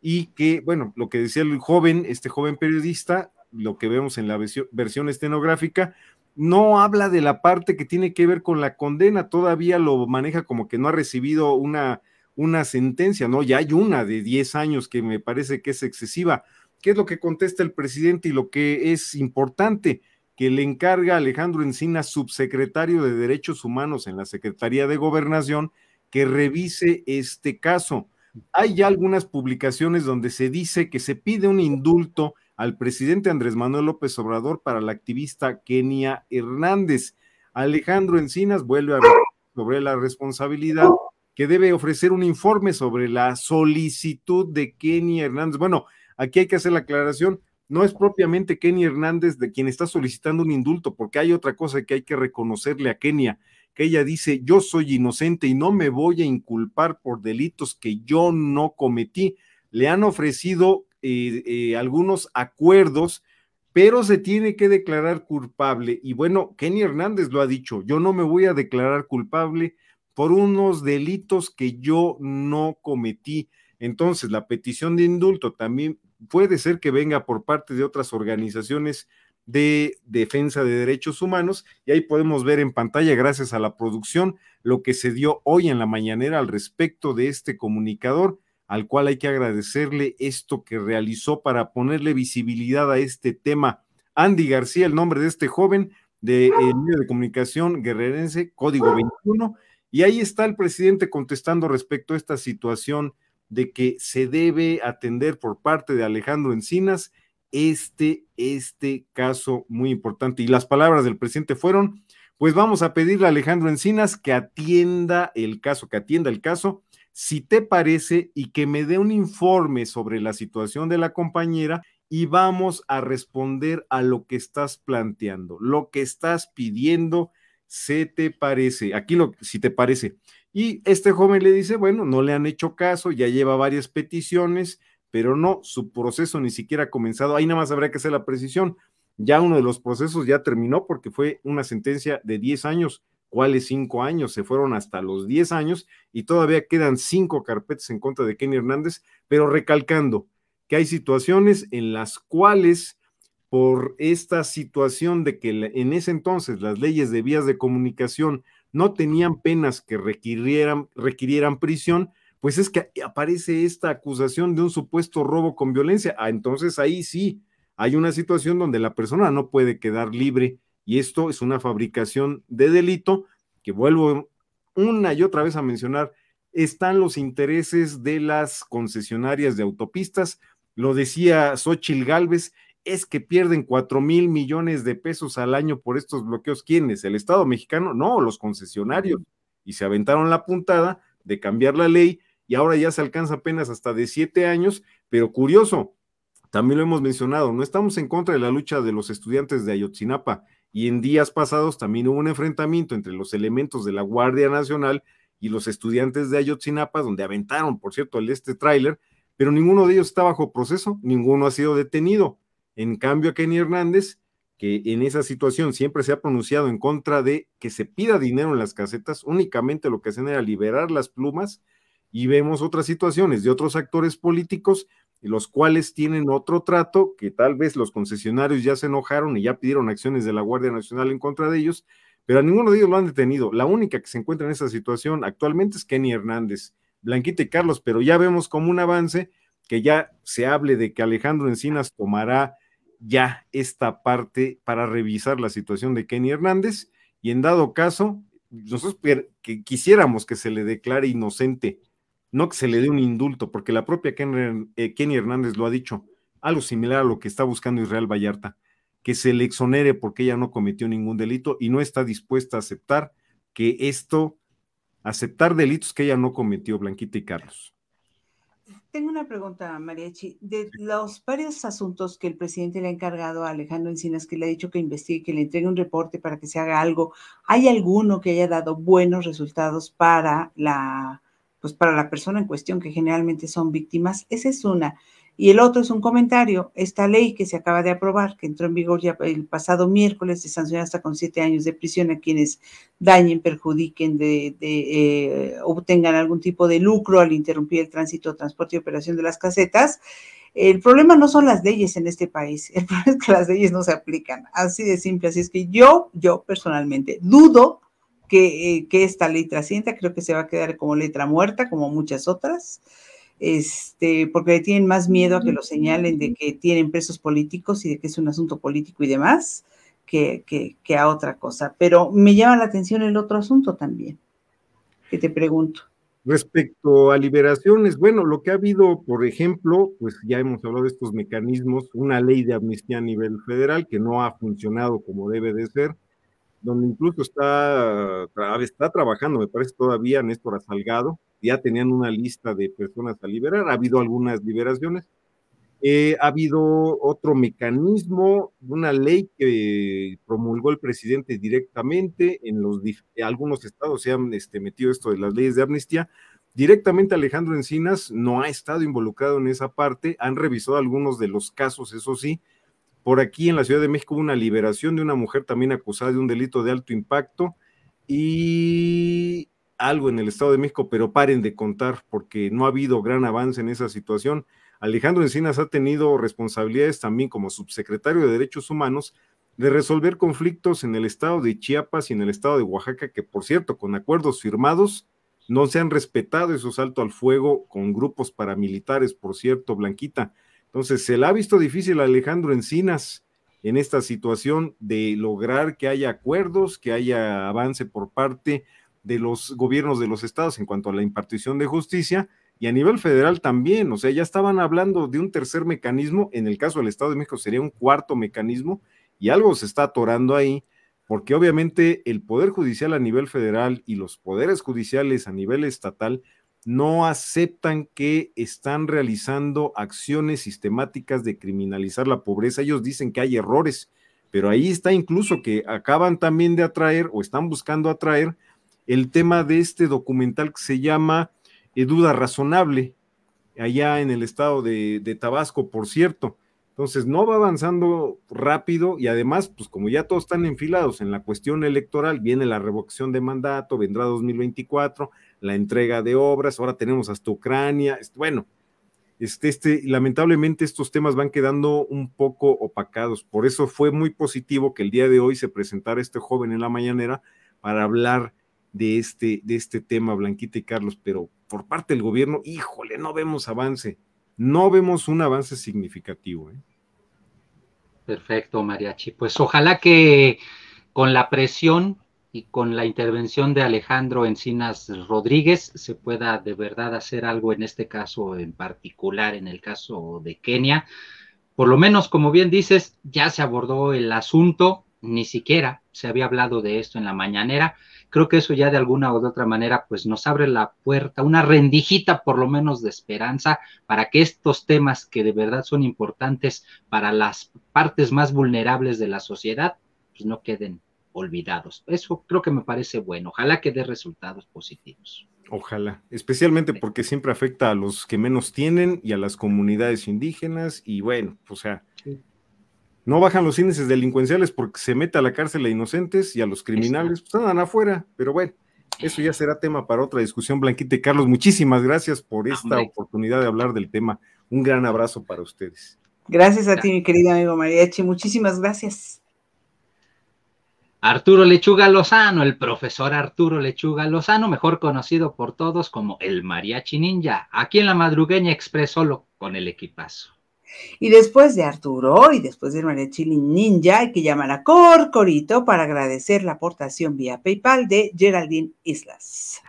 y que, bueno, lo que decía el joven, este joven periodista, lo que vemos en la versión estenográfica, no habla de la parte que tiene que ver con la condena, todavía lo maneja como que no ha recibido una, una sentencia, ¿no? Ya hay una de 10 años que me parece que es excesiva, qué es lo que contesta el presidente y lo que es importante que le encarga Alejandro Encinas, subsecretario de Derechos Humanos en la Secretaría de Gobernación, que revise este caso. Hay ya algunas publicaciones donde se dice que se pide un indulto al presidente Andrés Manuel López Obrador para la activista Kenia Hernández. Alejandro Encinas vuelve a ver sobre la responsabilidad que debe ofrecer un informe sobre la solicitud de Kenia Hernández. Bueno, Aquí hay que hacer la aclaración, no es propiamente Kenny Hernández de quien está solicitando un indulto, porque hay otra cosa que hay que reconocerle a Kenia, que ella dice, yo soy inocente y no me voy a inculpar por delitos que yo no cometí. Le han ofrecido eh, eh, algunos acuerdos, pero se tiene que declarar culpable. Y bueno, Kenny Hernández lo ha dicho, yo no me voy a declarar culpable por unos delitos que yo no cometí. Entonces, la petición de indulto también puede ser que venga por parte de otras organizaciones de defensa de derechos humanos y ahí podemos ver en pantalla, gracias a la producción, lo que se dio hoy en la mañanera al respecto de este comunicador, al cual hay que agradecerle esto que realizó para ponerle visibilidad a este tema. Andy García, el nombre de este joven de eh, medio de comunicación guerrerense, código 21, y ahí está el presidente contestando respecto a esta situación de que se debe atender por parte de Alejandro Encinas este, este caso muy importante. Y las palabras del presidente fueron, pues vamos a pedirle a Alejandro Encinas que atienda el caso, que atienda el caso, si te parece, y que me dé un informe sobre la situación de la compañera y vamos a responder a lo que estás planteando, lo que estás pidiendo, se te parece. Aquí lo, si te parece. Y este joven le dice, bueno, no le han hecho caso, ya lleva varias peticiones, pero no, su proceso ni siquiera ha comenzado. Ahí nada más habría que hacer la precisión. Ya uno de los procesos ya terminó porque fue una sentencia de 10 años. ¿Cuáles 5 años? Se fueron hasta los 10 años y todavía quedan 5 carpetas en contra de Kenny Hernández, pero recalcando que hay situaciones en las cuales por esta situación de que en ese entonces las leyes de vías de comunicación no tenían penas que requirieran, requirieran prisión, pues es que aparece esta acusación de un supuesto robo con violencia. Ah, entonces ahí sí hay una situación donde la persona no puede quedar libre y esto es una fabricación de delito que vuelvo una y otra vez a mencionar, están los intereses de las concesionarias de autopistas. Lo decía Xochil Gálvez, es que pierden 4 mil millones de pesos al año por estos bloqueos. ¿Quiénes? ¿El Estado mexicano? No, los concesionarios. Y se aventaron la puntada de cambiar la ley y ahora ya se alcanza apenas hasta de siete años, pero curioso, también lo hemos mencionado, no estamos en contra de la lucha de los estudiantes de Ayotzinapa y en días pasados también hubo un enfrentamiento entre los elementos de la Guardia Nacional y los estudiantes de Ayotzinapa, donde aventaron, por cierto, el este tráiler, pero ninguno de ellos está bajo proceso, ninguno ha sido detenido. En cambio, a Kenny Hernández, que en esa situación siempre se ha pronunciado en contra de que se pida dinero en las casetas, únicamente lo que hacen era liberar las plumas y vemos otras situaciones de otros actores políticos, los cuales tienen otro trato, que tal vez los concesionarios ya se enojaron y ya pidieron acciones de la Guardia Nacional en contra de ellos, pero a ninguno de ellos lo han detenido. La única que se encuentra en esa situación actualmente es Kenny Hernández, Blanquita y Carlos, pero ya vemos como un avance que ya se hable de que Alejandro Encinas tomará ya esta parte para revisar la situación de Kenny Hernández y en dado caso, nosotros que quisiéramos que se le declare inocente, no que se le dé un indulto, porque la propia eh, Kenny Hernández lo ha dicho, algo similar a lo que está buscando Israel Vallarta, que se le exonere porque ella no cometió ningún delito y no está dispuesta a aceptar que esto, aceptar delitos que ella no cometió, Blanquita y Carlos. Tengo una pregunta, Mariachi. De los varios asuntos que el presidente le ha encargado a Alejandro Encinas, que le ha dicho que investigue, que le entregue un reporte para que se haga algo, ¿hay alguno que haya dado buenos resultados para la, pues para la persona en cuestión, que generalmente son víctimas? Esa es una. Y el otro es un comentario. Esta ley que se acaba de aprobar, que entró en vigor ya el pasado miércoles, se sanciona hasta con siete años de prisión a quienes dañen, perjudiquen, de, eh, obtengan algún tipo de lucro al interrumpir el tránsito, transporte y operación de las casetas. El problema no son las leyes en este país, el problema es que las leyes no se aplican, así de simple. Así es que yo, yo personalmente dudo que, eh, que esta ley trascienda, creo que se va a quedar como letra muerta, como muchas otras este, porque tienen más miedo a que lo señalen de que tienen presos políticos y de que es un asunto político y demás, que, a otra cosa. Pero me llama la atención el otro asunto también, que te pregunto. Respecto a liberaciones, bueno, lo que ha habido, por ejemplo, pues ya hemos hablado de estos mecanismos, una ley de amnistía a nivel federal que no ha funcionado como debe de ser, donde incluso está, está trabajando, me parece todavía Néstor Salgado ya tenían una lista de personas a liberar, ha habido algunas liberaciones, eh, ha habido otro mecanismo, una ley que promulgó el presidente directamente en los algunos estados se han este, metido esto de las leyes de amnistía. Directamente Alejandro Encinas no ha estado involucrado en esa parte, han revisado algunos de los casos, eso sí. Por aquí en la Ciudad de México hubo una liberación de una mujer también acusada de un delito de alto impacto y algo en el Estado de México, pero paren de contar porque no ha habido gran avance en esa situación. Alejandro Encinas ha tenido responsabilidades también como subsecretario de Derechos Humanos de resolver conflictos en el estado de Chiapas y en el estado de Oaxaca, que por cierto, con acuerdos firmados, no se han respetado esos salto al fuego con grupos paramilitares, por cierto, Blanquita. Entonces, se le ha visto difícil a Alejandro Encinas en esta situación de lograr que haya acuerdos, que haya avance por parte de los gobiernos de los estados en cuanto a la impartición de justicia y a nivel federal también, o sea, ya estaban hablando de un tercer mecanismo, en el caso del Estado de México sería un cuarto mecanismo y algo se está atorando ahí, porque obviamente el Poder Judicial a nivel federal y los poderes judiciales a nivel estatal no aceptan que están realizando acciones sistemáticas de criminalizar la pobreza. Ellos dicen que hay errores, pero ahí está incluso que acaban también de atraer o están buscando atraer el tema de este documental que se llama eh, Duda Razonable, allá en el estado de, Tabasco, por cierto. Entonces, no va avanzando rápido y además, pues como ya todos están enfilados en la cuestión electoral, viene la revocación de mandato, vendrá 2024, la entrega de obras, ahora tenemos hasta Ucrania, bueno, este, este, lamentablemente estos temas van quedando un poco opacados. Por eso fue muy positivo que el día de hoy se presentara este joven en la mañanera para hablar de este, de este tema, Blanquita y Carlos, pero por parte del gobierno, híjole, no vemos avance, no vemos un avance significativo. ¿eh? Perfecto, Mariachi. Pues ojalá que con la presión y con la intervención de Alejandro Encinas Rodríguez se pueda de verdad hacer algo en este caso en particular, en el caso de Kenia. Por lo menos, como bien dices, ya se abordó el asunto, ni siquiera se había hablado de esto en la mañanera creo que eso ya de alguna o de otra manera pues nos abre la puerta, una rendijita por lo menos de esperanza para que estos temas que de verdad son importantes para las partes más vulnerables de la sociedad pues no queden olvidados. Eso creo que me parece bueno. Ojalá que dé resultados positivos. Ojalá, especialmente porque siempre afecta a los que menos tienen y a las comunidades indígenas y bueno, o sea, no bajan los índices delincuenciales porque se mete a la cárcel a inocentes y a los criminales, pues andan afuera, pero bueno, eso ya será tema para otra discusión, Blanquita y Carlos. Muchísimas gracias por esta oportunidad de hablar del tema. Un gran abrazo para ustedes. Gracias a ti, mi querido amigo Mariachi. Muchísimas gracias. Arturo Lechuga Lozano, el profesor Arturo Lechuga Lozano, mejor conocido por todos como el Mariachi Ninja, aquí en la madrugueña expresó con el equipazo. Y después de Arturo y después de Mariachi Ninja, hay que llamar a Corcorito para agradecer la aportación vía PayPal de Geraldine Islas.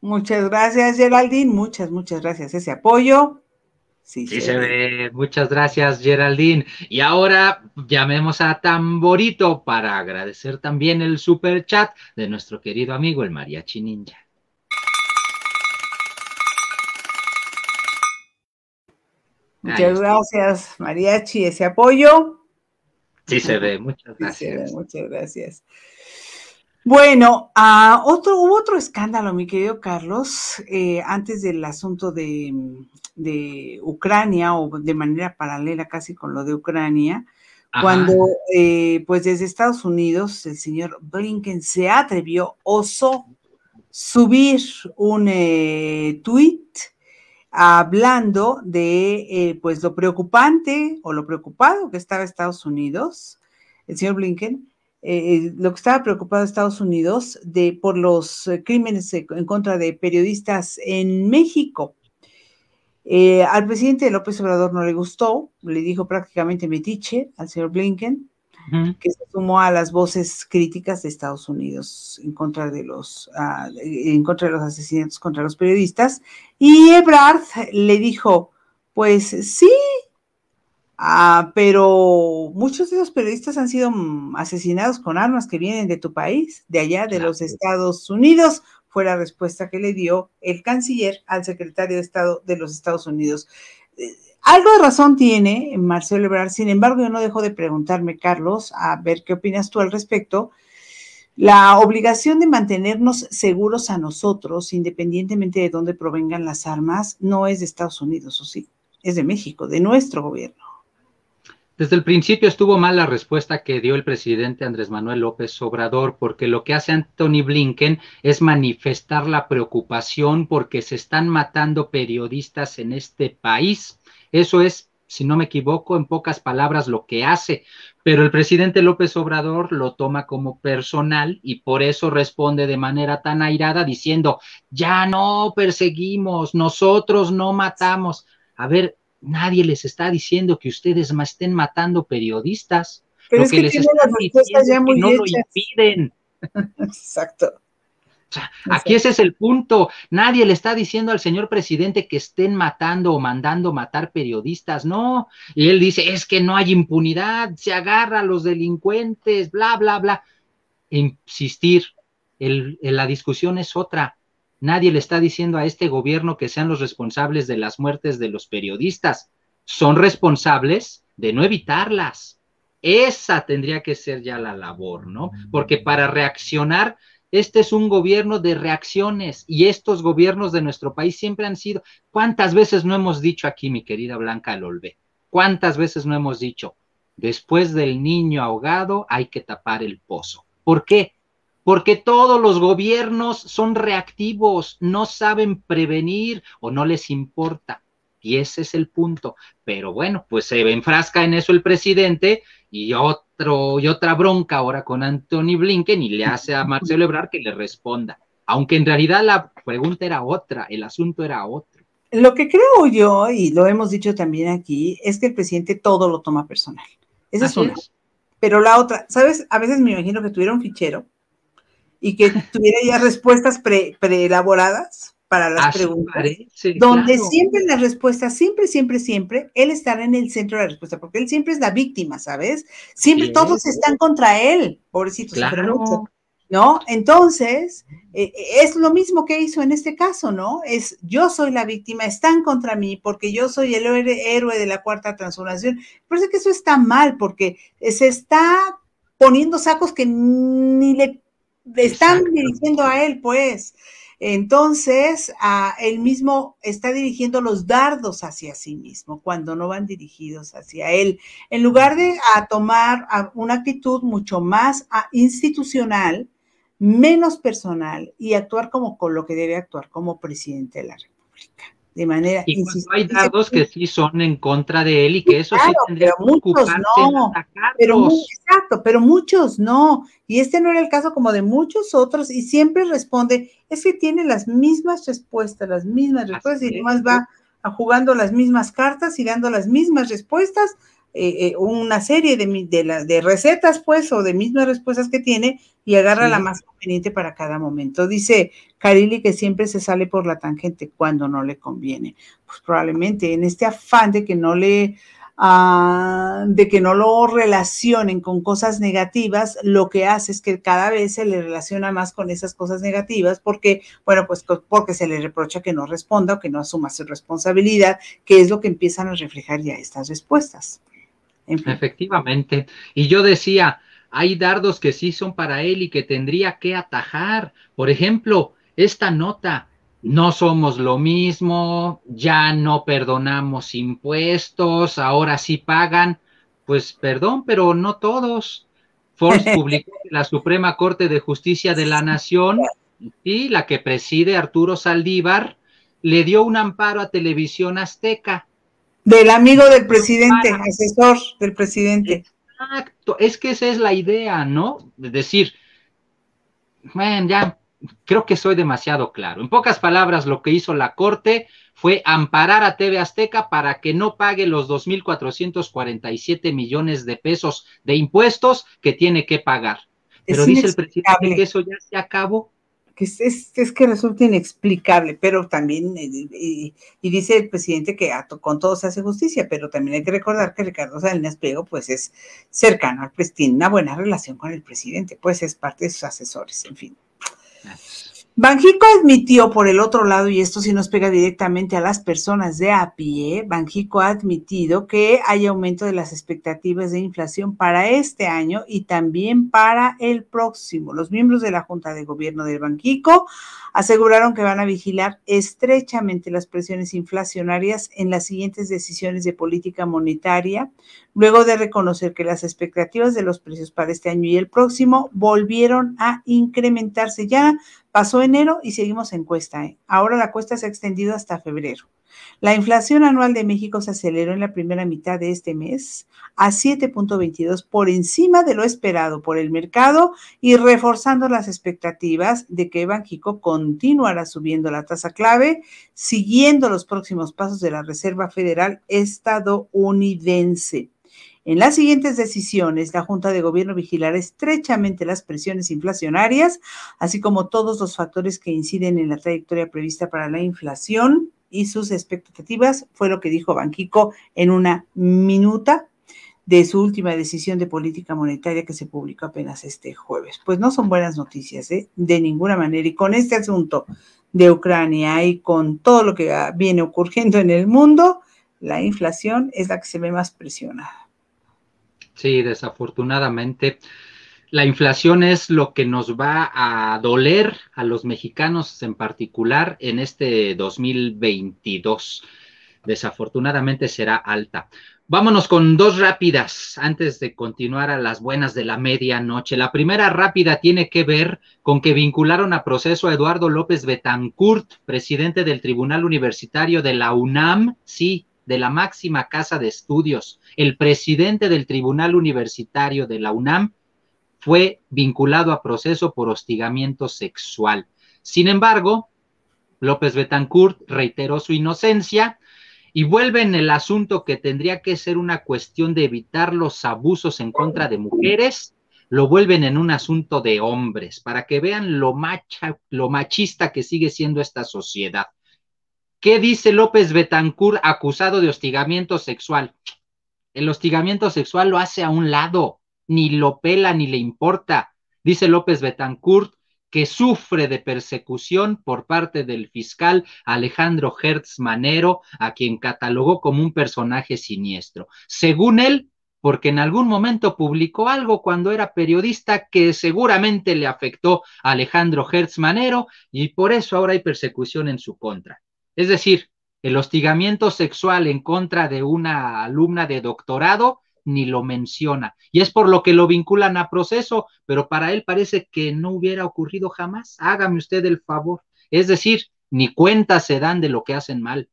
Muchas gracias, Geraldine. Muchas, muchas gracias. Ese apoyo. Sí, sí se ve. Muchas gracias, Geraldine. Y ahora llamemos a Tamborito para agradecer también el super chat de nuestro querido amigo, el Mariachi Ninja. Muchas gracias, Mariachi, ese apoyo. Sí se ve, muchas gracias. muchas gracias. Bueno, ah, otro, hubo otro escándalo, mi querido Carlos, eh, antes del asunto de, Ucrania o de manera paralela casi con lo de Ucrania, cuando eh, pues desde Estados Unidos el señor Blinken se atrevió, oso, subir un eh, tuit hablando de eh, pues lo preocupante o lo preocupado que estaba Estados Unidos, el señor Blinken, eh, eh, lo que estaba preocupado Estados Unidos de, por los crímenes en contra de periodistas en México. al presidente López Obrador no le gustó, le dijo prácticamente metiche al señor Blinken, que se sumó a las voces críticas de Estados Unidos en contra de los, ah, en contra de los asesinatos contra los periodistas. Y Ebrard le dijo, pues sí, ah, pero muchos de esos periodistas han sido mm, asesinados con armas que vienen de tu país, de allá, de los Estados Unidos, fue la respuesta que le dio el canciller al secretario de Estado de los Estados Unidos algo de razón tiene eh, Marcelo Ebrard, sin embargo, yo no dejo de preguntarme, Carlos, a ver qué opinas tú al respecto. La obligación de mantenernos seguros a nosotros, independientemente de dónde provengan las armas, no es de Estados Unidos, o sí, es de México, de nuestro gobierno. Desde el principio estuvo mal la respuesta que dio el presidente Andrés Manuel López Obrador, porque lo que hace Anthony Blinken es manifestar la preocupación porque se están matando periodistas en este país eso es, si no me equivoco, en pocas palabras lo que hace. Pero el presidente López Obrador lo toma como personal y por eso responde de manera tan airada diciendo, ya no perseguimos, nosotros no matamos. A ver, nadie les está diciendo que ustedes estén matando periodistas. Pero lo que, les no lo impiden. Exacto aquí ese es el punto. Nadie le está diciendo al señor presidente que estén matando o mandando matar periodistas, no. Y él dice, es que no hay impunidad, se agarra a los delincuentes, bla, bla, bla. Insistir, la discusión es otra. Nadie le está diciendo a este gobierno que sean los responsables de las muertes de los periodistas. Son responsables de no evitarlas. Esa tendría que ser ya la labor, ¿no? Mm. Porque para reaccionar este es un gobierno de reacciones y estos gobiernos de nuestro país siempre han sido. ¿Cuántas veces no hemos dicho aquí, mi querida Blanca Lolbe? ¿Cuántas veces no hemos dicho? Después del niño ahogado hay que tapar el pozo. ¿Por qué? Porque todos los gobiernos son reactivos, no saben prevenir o no les importa. Y ese es el punto. Pero bueno, pues se enfrasca en eso el presidente y otro y otra bronca ahora con Anthony Blinken y le hace a Marcelo Ebrard que le responda. Aunque en realidad la pregunta era otra, el asunto era otro. Lo que creo yo, y lo hemos dicho también aquí, es que el presidente todo lo toma personal. Esa es una. Pero la otra, ¿sabes? A veces me imagino que tuviera un fichero y que tuviera ya respuestas preelaboradas para las preguntas, donde siempre la respuesta, siempre, siempre, siempre, él estará en el centro de la respuesta, porque él siempre es la víctima, ¿sabes? Siempre todos están contra él, pobrecito, ¿no? Entonces, eh, eh, es lo mismo que hizo en este caso, ¿no? Es yo soy la víctima, están contra mí porque yo soy el héroe de la cuarta transformación. Parece que eso está mal porque se está poniendo sacos que ni le están dirigiendo a él, pues. Entonces, él mismo está dirigiendo los dardos hacia sí mismo cuando no van dirigidos hacia él. En lugar de tomar una actitud mucho más institucional, menos personal y actuar como con lo que debe actuar como presidente de la República de manera. Y hay datos que sí son en contra de él y que eso sí tendría que no, pero pero muchos no. Y este no era el caso como de muchos otros, y siempre responde, es que tiene las mismas respuestas, las mismas respuestas, y además va jugando las mismas cartas y dando las mismas respuestas eh, eh, una serie de, de, recetas, pues, o de mismas respuestas que tiene y agarra la más conveniente para cada momento. Dice Carili que siempre se sale por la tangente cuando no le conviene. Pues probablemente en este afán de que no le... Ah, de que no lo relacionen con cosas negativas, lo que hace es que cada vez se le relaciona más con esas cosas negativas porque, bueno, pues porque se le reprocha que no responda o que no asuma su responsabilidad, que es lo que empiezan a reflejar ya estas respuestas. Efectivamente. Y yo decía, hay dardos que sí son para él y que tendría que atajar. Por ejemplo, esta nota, no somos lo mismo, ya no perdonamos impuestos, ahora sí pagan. Pues perdón, pero no todos. Forbes publicó que la Suprema Corte de Justicia de la Nación y la que preside Arturo Saldívar le dio un amparo a Televisión Azteca del amigo del presidente, ah. asesor del presidente. Exacto, es que esa es la idea, ¿no? Es decir, bueno, ya creo que soy demasiado claro. En pocas palabras, lo que hizo la Corte fue amparar a TV Azteca para que no pague los 2.447 millones de pesos de impuestos que tiene que pagar. Pero dice el presidente que eso ya se acabó que es, que resulta inexplicable, pero también, eh, eh, y, dice el presidente que con todo se hace justicia, pero también hay que recordar que Ricardo Salinas Pliego, pues es cercano al presidente, una buena relación con el presidente, pues es parte de sus asesores, en fin. Banjico admitió, por el otro lado, y esto sí nos pega directamente a las personas de a pie, Banjico ha admitido que hay aumento de las expectativas de inflación para este año y también para el próximo. Los miembros de la Junta de Gobierno del Banjico aseguraron que van a vigilar estrechamente las presiones inflacionarias en las siguientes decisiones de política monetaria, luego de reconocer que las expectativas de los precios para este año y el próximo volvieron a incrementarse. Ya pasó enero y seguimos en cuesta. ¿eh? Ahora la cuesta se ha extendido hasta febrero. La inflación anual de México se aceleró en la primera mitad de este mes a 7.22 por encima de lo esperado por el mercado y reforzando las expectativas de que Banxico continuará subiendo la tasa clave siguiendo los próximos pasos de la Reserva Federal estadounidense. En las siguientes decisiones, la Junta de Gobierno vigilará estrechamente las presiones inflacionarias, así como todos los factores que inciden en la trayectoria prevista para la inflación y sus expectativas, fue lo que dijo Banquico en una minuta de su última decisión de política monetaria que se publicó apenas este jueves. Pues no son buenas noticias, ¿eh? de ninguna manera. Y con este asunto de Ucrania y con todo lo que viene ocurriendo en el mundo, la inflación es la que se ve más presionada. Sí, desafortunadamente. La inflación es lo que nos va a doler a los mexicanos en particular en este 2022. Desafortunadamente será alta. Vámonos con dos rápidas antes de continuar a las buenas de la medianoche. La primera rápida tiene que ver con que vincularon a proceso a Eduardo López Betancourt, presidente del Tribunal Universitario de la UNAM. Sí, de la máxima casa de estudios, el presidente del Tribunal Universitario de la UNAM, fue vinculado a proceso por hostigamiento sexual. Sin embargo, López Betancourt reiteró su inocencia y vuelve en el asunto que tendría que ser una cuestión de evitar los abusos en contra de mujeres, lo vuelven en un asunto de hombres, para que vean lo, macha, lo machista que sigue siendo esta sociedad. ¿Qué dice López Betancourt acusado de hostigamiento sexual? El hostigamiento sexual lo hace a un lado, ni lo pela ni le importa. Dice López Betancourt que sufre de persecución por parte del fiscal Alejandro Hertz Manero, a quien catalogó como un personaje siniestro. Según él, porque en algún momento publicó algo cuando era periodista que seguramente le afectó a Alejandro Hertz Manero y por eso ahora hay persecución en su contra. Es decir, el hostigamiento sexual en contra de una alumna de doctorado ni lo menciona. Y es por lo que lo vinculan a proceso, pero para él parece que no hubiera ocurrido jamás. Hágame usted el favor. Es decir, ni cuenta se dan de lo que hacen mal.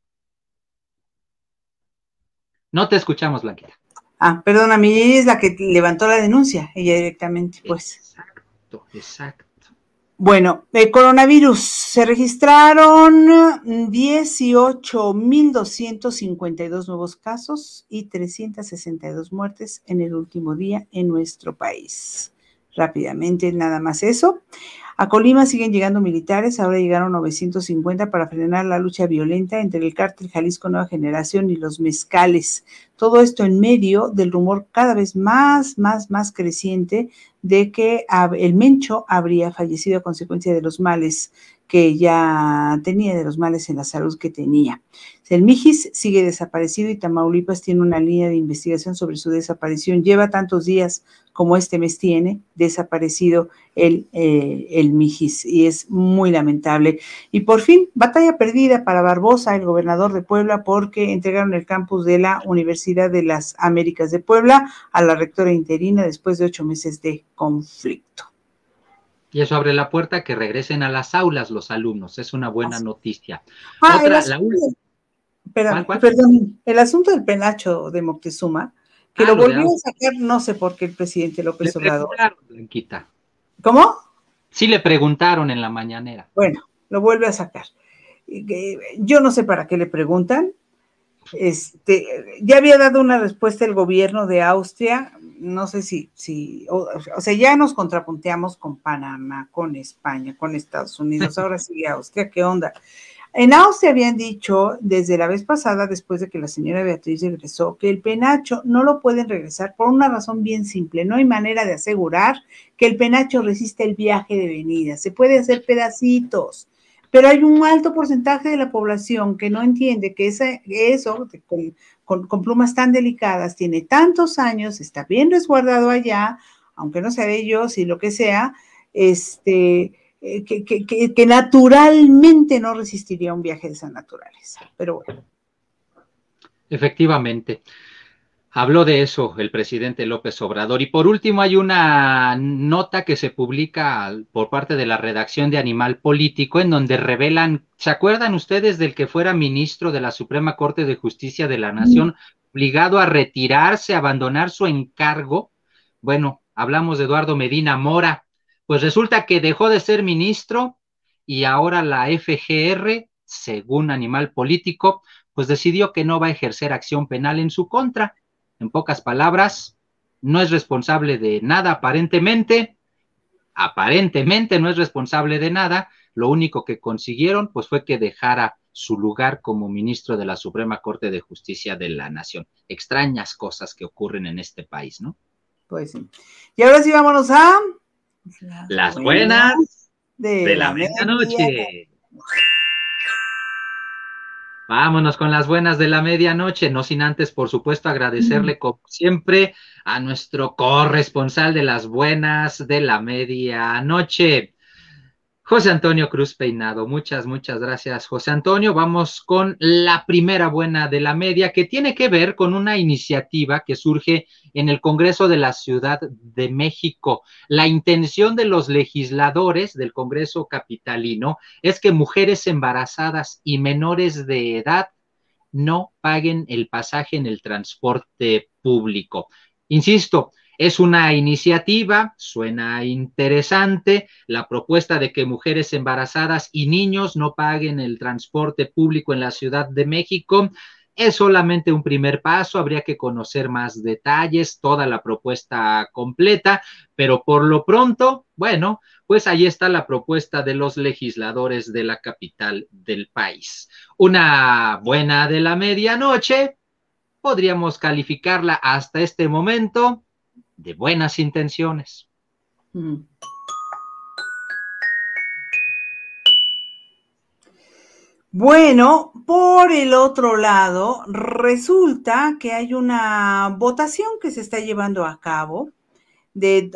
No te escuchamos, Blanquita. Ah, perdón, a mí es la que levantó la denuncia, ella directamente, pues. Exacto, exacto. Bueno, el coronavirus. Se registraron 18.252 nuevos casos y 362 muertes en el último día en nuestro país. Rápidamente, nada más eso. A Colima siguen llegando militares, ahora llegaron 950 para frenar la lucha violenta entre el cártel Jalisco Nueva Generación y los mezcales. Todo esto en medio del rumor cada vez más, más, más creciente de que el Mencho habría fallecido a consecuencia de los males que ya tenía, de los males en la salud que tenía. El Mijis sigue desaparecido y Tamaulipas tiene una línea de investigación sobre su desaparición. Lleva tantos días como este mes tiene desaparecido el, eh, el Mijis y es muy lamentable. Y por fin, batalla perdida para Barbosa, el gobernador de Puebla, porque entregaron el campus de la Universidad de las Américas de Puebla a la rectora interina después de ocho meses de conflicto y eso abre la puerta a que regresen a las aulas los alumnos. Es una buena ah, noticia. Ah, el, asunto, la... perdón, el asunto del penacho de Moctezuma, que ah, lo, volvió a sacar, no sé por qué el presidente López Le Obrador. Blanquita. ¿Cómo? Sí, le preguntaron en la mañanera. Bueno, lo vuelve a sacar eh, yo no sé para qué le preguntan, este, ya había dado una respuesta el gobierno de Austria, no sé si, si o, sea, ya nos contrapunteamos con Panamá, con España, con Estados Unidos, ahora sí Austria, ¿qué onda? En Austria habían dicho desde la vez pasada, después de que la señora Beatriz regresó, que el penacho no lo pueden regresar por una razón bien simple. No hay manera de asegurar que el penacho resista el viaje de venida. Se puede hacer pedacitos. Pero hay un alto porcentaje de la población que no entiende que eso, con, plumas tan delicadas, tiene tantos años, está bien resguardado allá, aunque no sea de ellos y lo que sea, este, eh, que, naturalmente no resistiría un viaje de esa naturaleza. Pero bueno. Efectivamente. Habló de eso el presidente López Obrador. Y por último, hay una nota que se publica por parte de la redacción de Animal Político en donde revelan, ¿se acuerdan ustedes del que fuera ministro de la Suprema Corte de Justicia de la mm. Nación, obligado a retirarse, abandonar su encargo? Bueno, hablamos de Eduardo Medina Mora. Pues resulta que dejó de ser ministro y ahora la FGR, según Animal Político, pues decidió que no va a ejercer acción penal en su contra en pocas palabras, no es responsable de nada aparentemente, aparentemente no es responsable de nada, lo único que consiguieron pues fue que dejara su lugar como ministro de la Suprema Corte de Justicia de la Nación. Extrañas cosas que ocurren en este país, ¿no? Pues sí. Y ahora sí vámonos a... Las, buenas, de, la, la medianoche. Vámonos con las buenas de la medianoche, no sin antes, por supuesto, agradecerle como siempre a nuestro corresponsal de las buenas de la medianoche, José Antonio Cruz Peinado. Muchas, muchas gracias, José Antonio. Vamos con la primera buena de la media, que tiene que ver con una iniciativa que surge en el Congreso de la Ciudad de México. La intención de los legisladores del Congreso Capitalino es que mujeres embarazadas y menores de edad no paguen el pasaje en el transporte público. Insisto, es una iniciativa, suena interesante, la propuesta de que mujeres embarazadas y niños no paguen el transporte público en la Ciudad de México. Es solamente un primer paso, habría que conocer más detalles, toda la propuesta completa, pero por lo pronto, bueno, pues ahí está la propuesta de los legisladores de la capital del país. Una buena de la medianoche, podríamos calificarla hasta este momento de buenas intenciones. Mm. Bueno, por el otro lado, resulta que hay una votación que se está llevando a cabo de,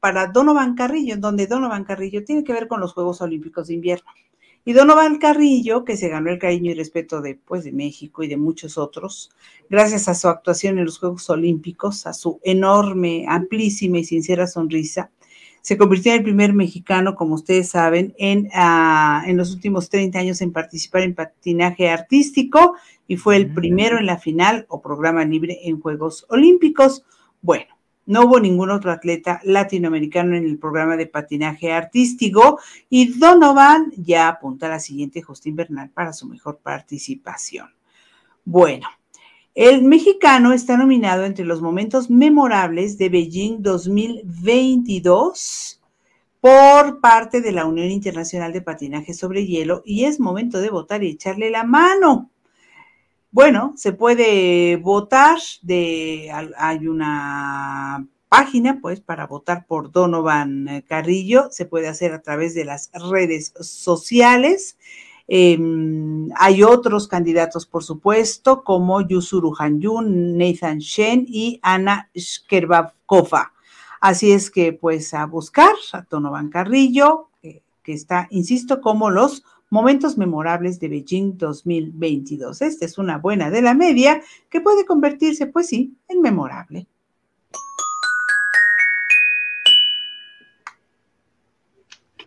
para Donovan Carrillo, donde Donovan Carrillo tiene que ver con los Juegos Olímpicos de Invierno. Y Donovan Carrillo, que se ganó el cariño y respeto de, pues, de México y de muchos otros, gracias a su actuación en los Juegos Olímpicos, a su enorme, amplísima y sincera sonrisa, se convirtió en el primer mexicano, como ustedes saben, en, ah, en los últimos 30 años en participar en patinaje artístico y fue el mm. primero en la final o programa libre en Juegos Olímpicos. Bueno, no hubo ningún otro atleta latinoamericano en el programa de patinaje artístico y Donovan ya apunta a la siguiente Justin Bernal para su mejor participación. Bueno, el mexicano está nominado entre los momentos memorables de Beijing 2022 por parte de la Unión Internacional de Patinaje sobre Hielo y es momento de votar y echarle la mano. Bueno, se puede votar, de, hay una página pues para votar por Donovan eh, Carrillo, se puede hacer a través de las redes sociales. Em, hay otros candidatos, por supuesto, como Yusuru Hanyun, Nathan Shen y Ana Skerbakova. Así es que, pues, a buscar a Donovan Carrillo, que, que está, insisto, como los Momentos memorables de Beijing 2022. Esta es una buena de la media que puede convertirse, pues sí, en memorable.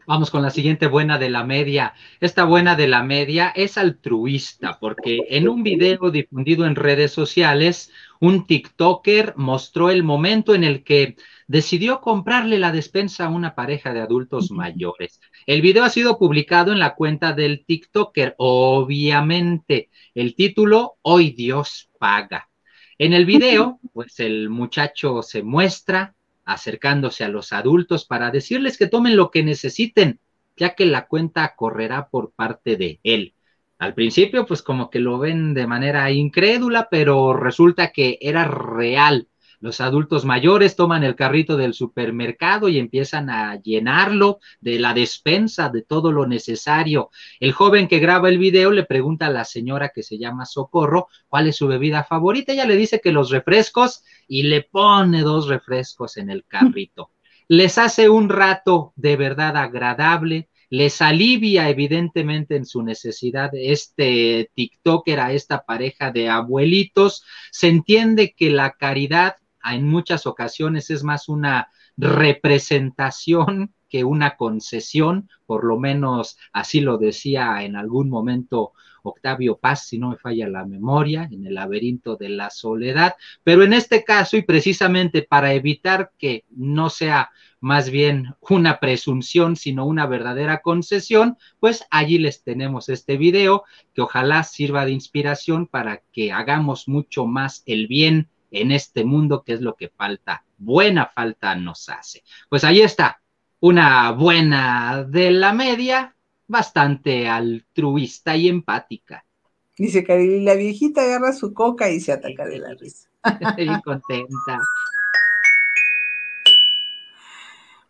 Vamos con la siguiente buena de la media. Esta buena de la media es altruista porque en un video difundido en redes sociales, un TikToker mostró el momento en el que decidió comprarle la despensa a una pareja de adultos mayores. El video ha sido publicado en la cuenta del TikToker. Obviamente, el título, Hoy Dios paga. En el video, pues el muchacho se muestra acercándose a los adultos para decirles que tomen lo que necesiten, ya que la cuenta correrá por parte de él. Al principio, pues como que lo ven de manera incrédula, pero resulta que era real los adultos mayores toman el carrito del supermercado y empiezan a llenarlo de la despensa, de todo lo necesario. El joven que graba el video le pregunta a la señora que se llama Socorro cuál es su bebida favorita. Ella le dice que los refrescos y le pone dos refrescos en el carrito. Les hace un rato de verdad agradable, les alivia evidentemente en su necesidad este TikToker a esta pareja de abuelitos, se entiende que la caridad en muchas ocasiones es más una representación que una concesión, por lo menos así lo decía en algún momento Octavio Paz, si no me falla la memoria, en el laberinto de la soledad, pero en este caso y precisamente para evitar que no sea más bien una presunción, sino una verdadera concesión, pues allí les tenemos este video que ojalá sirva de inspiración para que hagamos mucho más el bien en este mundo, que es lo que falta, buena falta nos hace. Pues ahí está, una buena de la media, bastante altruista y empática. Dice que la viejita agarra su coca y se ataca de la risa. contenta.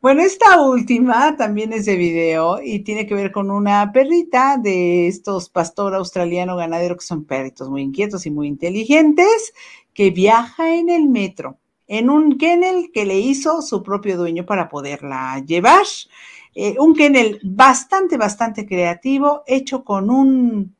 Bueno, esta última también es de video y tiene que ver con una perrita de estos pastor australiano ganadero que son perritos muy inquietos y muy inteligentes que viaja en el metro, en un kennel que le hizo su propio dueño para poderla llevar. Eh, un kennel bastante, bastante creativo, hecho con un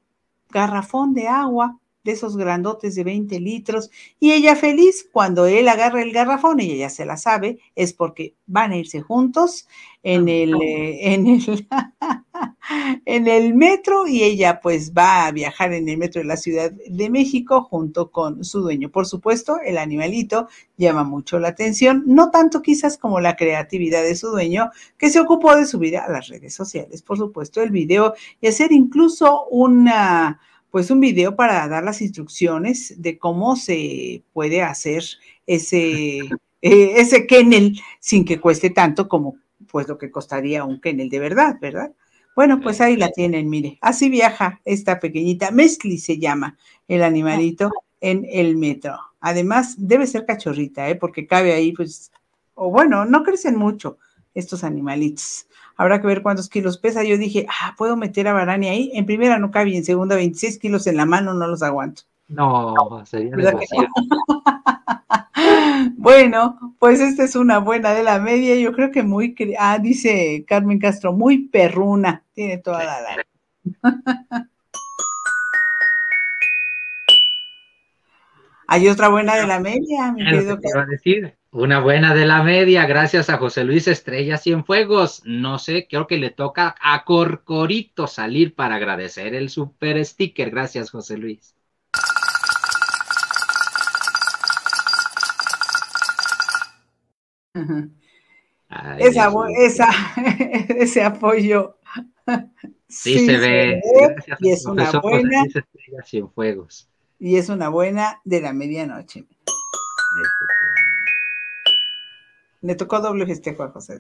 garrafón de agua de esos grandotes de 20 litros, y ella feliz cuando él agarra el garrafón, y ella se la sabe, es porque van a irse juntos en el, eh, en el, en el metro, y ella pues va a viajar en el metro de la Ciudad de México junto con su dueño. Por supuesto, el animalito llama mucho la atención, no tanto quizás como la creatividad de su dueño, que se ocupó de subir a las redes sociales, por supuesto, el video y hacer incluso una pues un video para dar las instrucciones de cómo se puede hacer ese, eh, ese kennel sin que cueste tanto como pues lo que costaría un kennel de verdad, ¿verdad? Bueno, pues ahí la tienen, mire. Así viaja esta pequeñita. mezcli se llama el animalito en el metro. Además, debe ser cachorrita, ¿eh? porque cabe ahí, pues, o bueno, no crecen mucho estos animalitos habrá que ver cuántos kilos pesa. Yo dije, ah, puedo meter a Barani ahí. En primera no cabe, en segunda 26 kilos en la mano, no los aguanto. No, sería demasiado. Bueno, pues esta es una buena de la media. Yo creo que muy, ah, dice Carmen Castro, muy perruna. Tiene toda la edad. Hay otra buena de la media, mi querido. Te una buena de la media, gracias a José Luis Estrella Cienfuegos. No sé, creo que le toca a Corcorito salir para agradecer el super sticker. Gracias, José Luis. ese apoyo. Sí, se, ve. Gracias y es una buena. José Luis Estrella Cienfuegos. Y es una buena de la medianoche. Este, le tocó doble festejo a José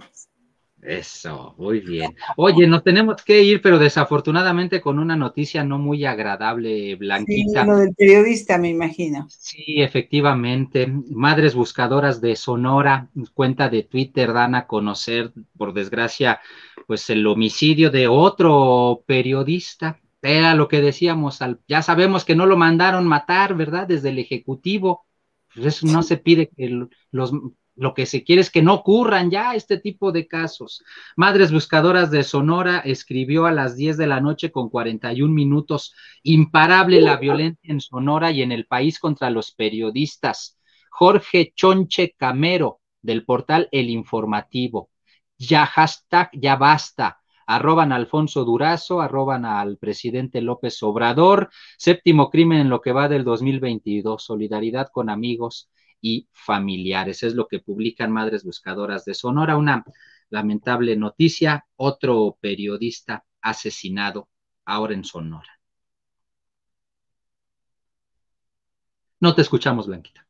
Eso, muy bien. Oye, nos tenemos que ir, pero desafortunadamente con una noticia no muy agradable, Blanquita. Sí, lo del periodista, me imagino. Sí, efectivamente. Madres buscadoras de Sonora, cuenta de Twitter, dan a conocer, por desgracia, pues el homicidio de otro periodista. Era lo que decíamos, ya sabemos que no lo mandaron matar, ¿verdad? Desde el Ejecutivo. Pues eso no se pide que los lo que se quiere es que no ocurran ya este tipo de casos. Madres Buscadoras de Sonora escribió a las 10 de la noche con 41 minutos, imparable la violencia en Sonora y en el país contra los periodistas. Jorge Chonche Camero, del portal El Informativo. Ya hashtag, ya basta. Arroban a Alfonso Durazo, arroban al presidente López Obrador. Séptimo crimen en lo que va del 2022. Solidaridad con amigos y familiares. Es lo que publican Madres Buscadoras de Sonora, una lamentable noticia, otro periodista asesinado ahora en Sonora. No te escuchamos, Blanquita.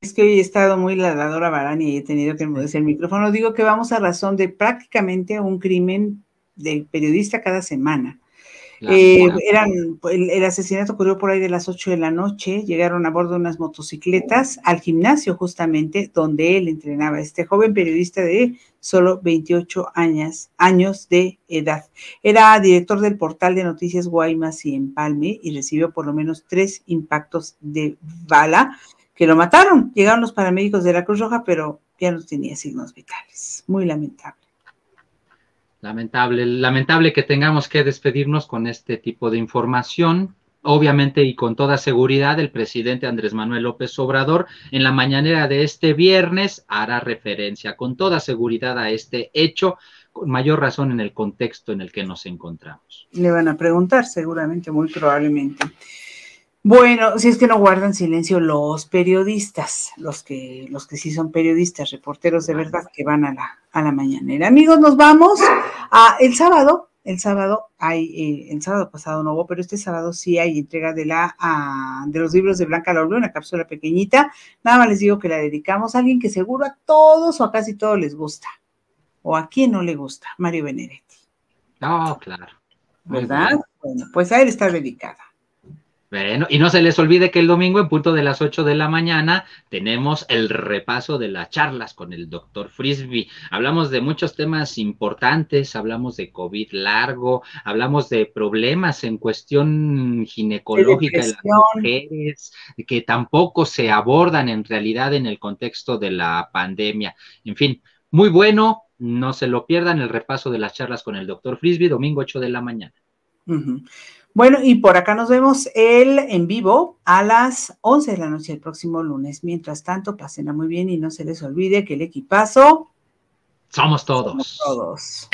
Es que hoy he estado muy ladradora, Barani, y he tenido que mudarse el micrófono. Digo que vamos a razón de prácticamente un crimen del periodista cada semana. Eh, eran, pues, el, asesinato ocurrió por ahí de las 8 de la noche, llegaron a bordo de unas motocicletas al gimnasio justamente donde él entrenaba, este joven periodista de solo 28 años, años de edad. Era director del portal de noticias Guaymas y Empalme y recibió por lo menos tres impactos de bala que lo mataron. Llegaron los paramédicos de la Cruz Roja, pero ya no tenía signos vitales. Muy lamentable. Lamentable, lamentable que tengamos que despedirnos con este tipo de información. Obviamente y con toda seguridad, el presidente Andrés Manuel López Obrador en la mañanera de este viernes hará referencia con toda seguridad a este hecho, con mayor razón en el contexto en el que nos encontramos. Le van a preguntar seguramente, muy probablemente. Bueno, si es que no guardan silencio los periodistas, los que, los que sí son periodistas, reporteros de verdad que van a la, a la mañanera. Amigos, nos vamos a el sábado. El sábado hay, eh, el sábado pasado no hubo, pero este sábado sí hay entrega de la ah, de los libros de Blanca Lorbe, una cápsula pequeñita. Nada más les digo que la dedicamos a alguien que seguro a todos o a casi todos les gusta. O a quien no le gusta, Mario Benedetti. No, claro. ¿Verdad? Bueno, pues a él está dedicada. Bueno, y no se les olvide que el domingo, en punto de las 8 de la mañana, tenemos el repaso de las charlas con el doctor Frisby. Hablamos de muchos temas importantes, hablamos de COVID largo, hablamos de problemas en cuestión ginecológica de, las mujeres, que tampoco se abordan en realidad en el contexto de la pandemia. En fin, muy bueno, no se lo pierdan el repaso de las charlas con el doctor Frisby, domingo 8 de la mañana. Bueno, y por acá nos vemos el en vivo a las 11 de la noche el próximo lunes. Mientras tanto, pásenla muy bien y no se les olvide que el equipazo. Somos todos. Somos todos.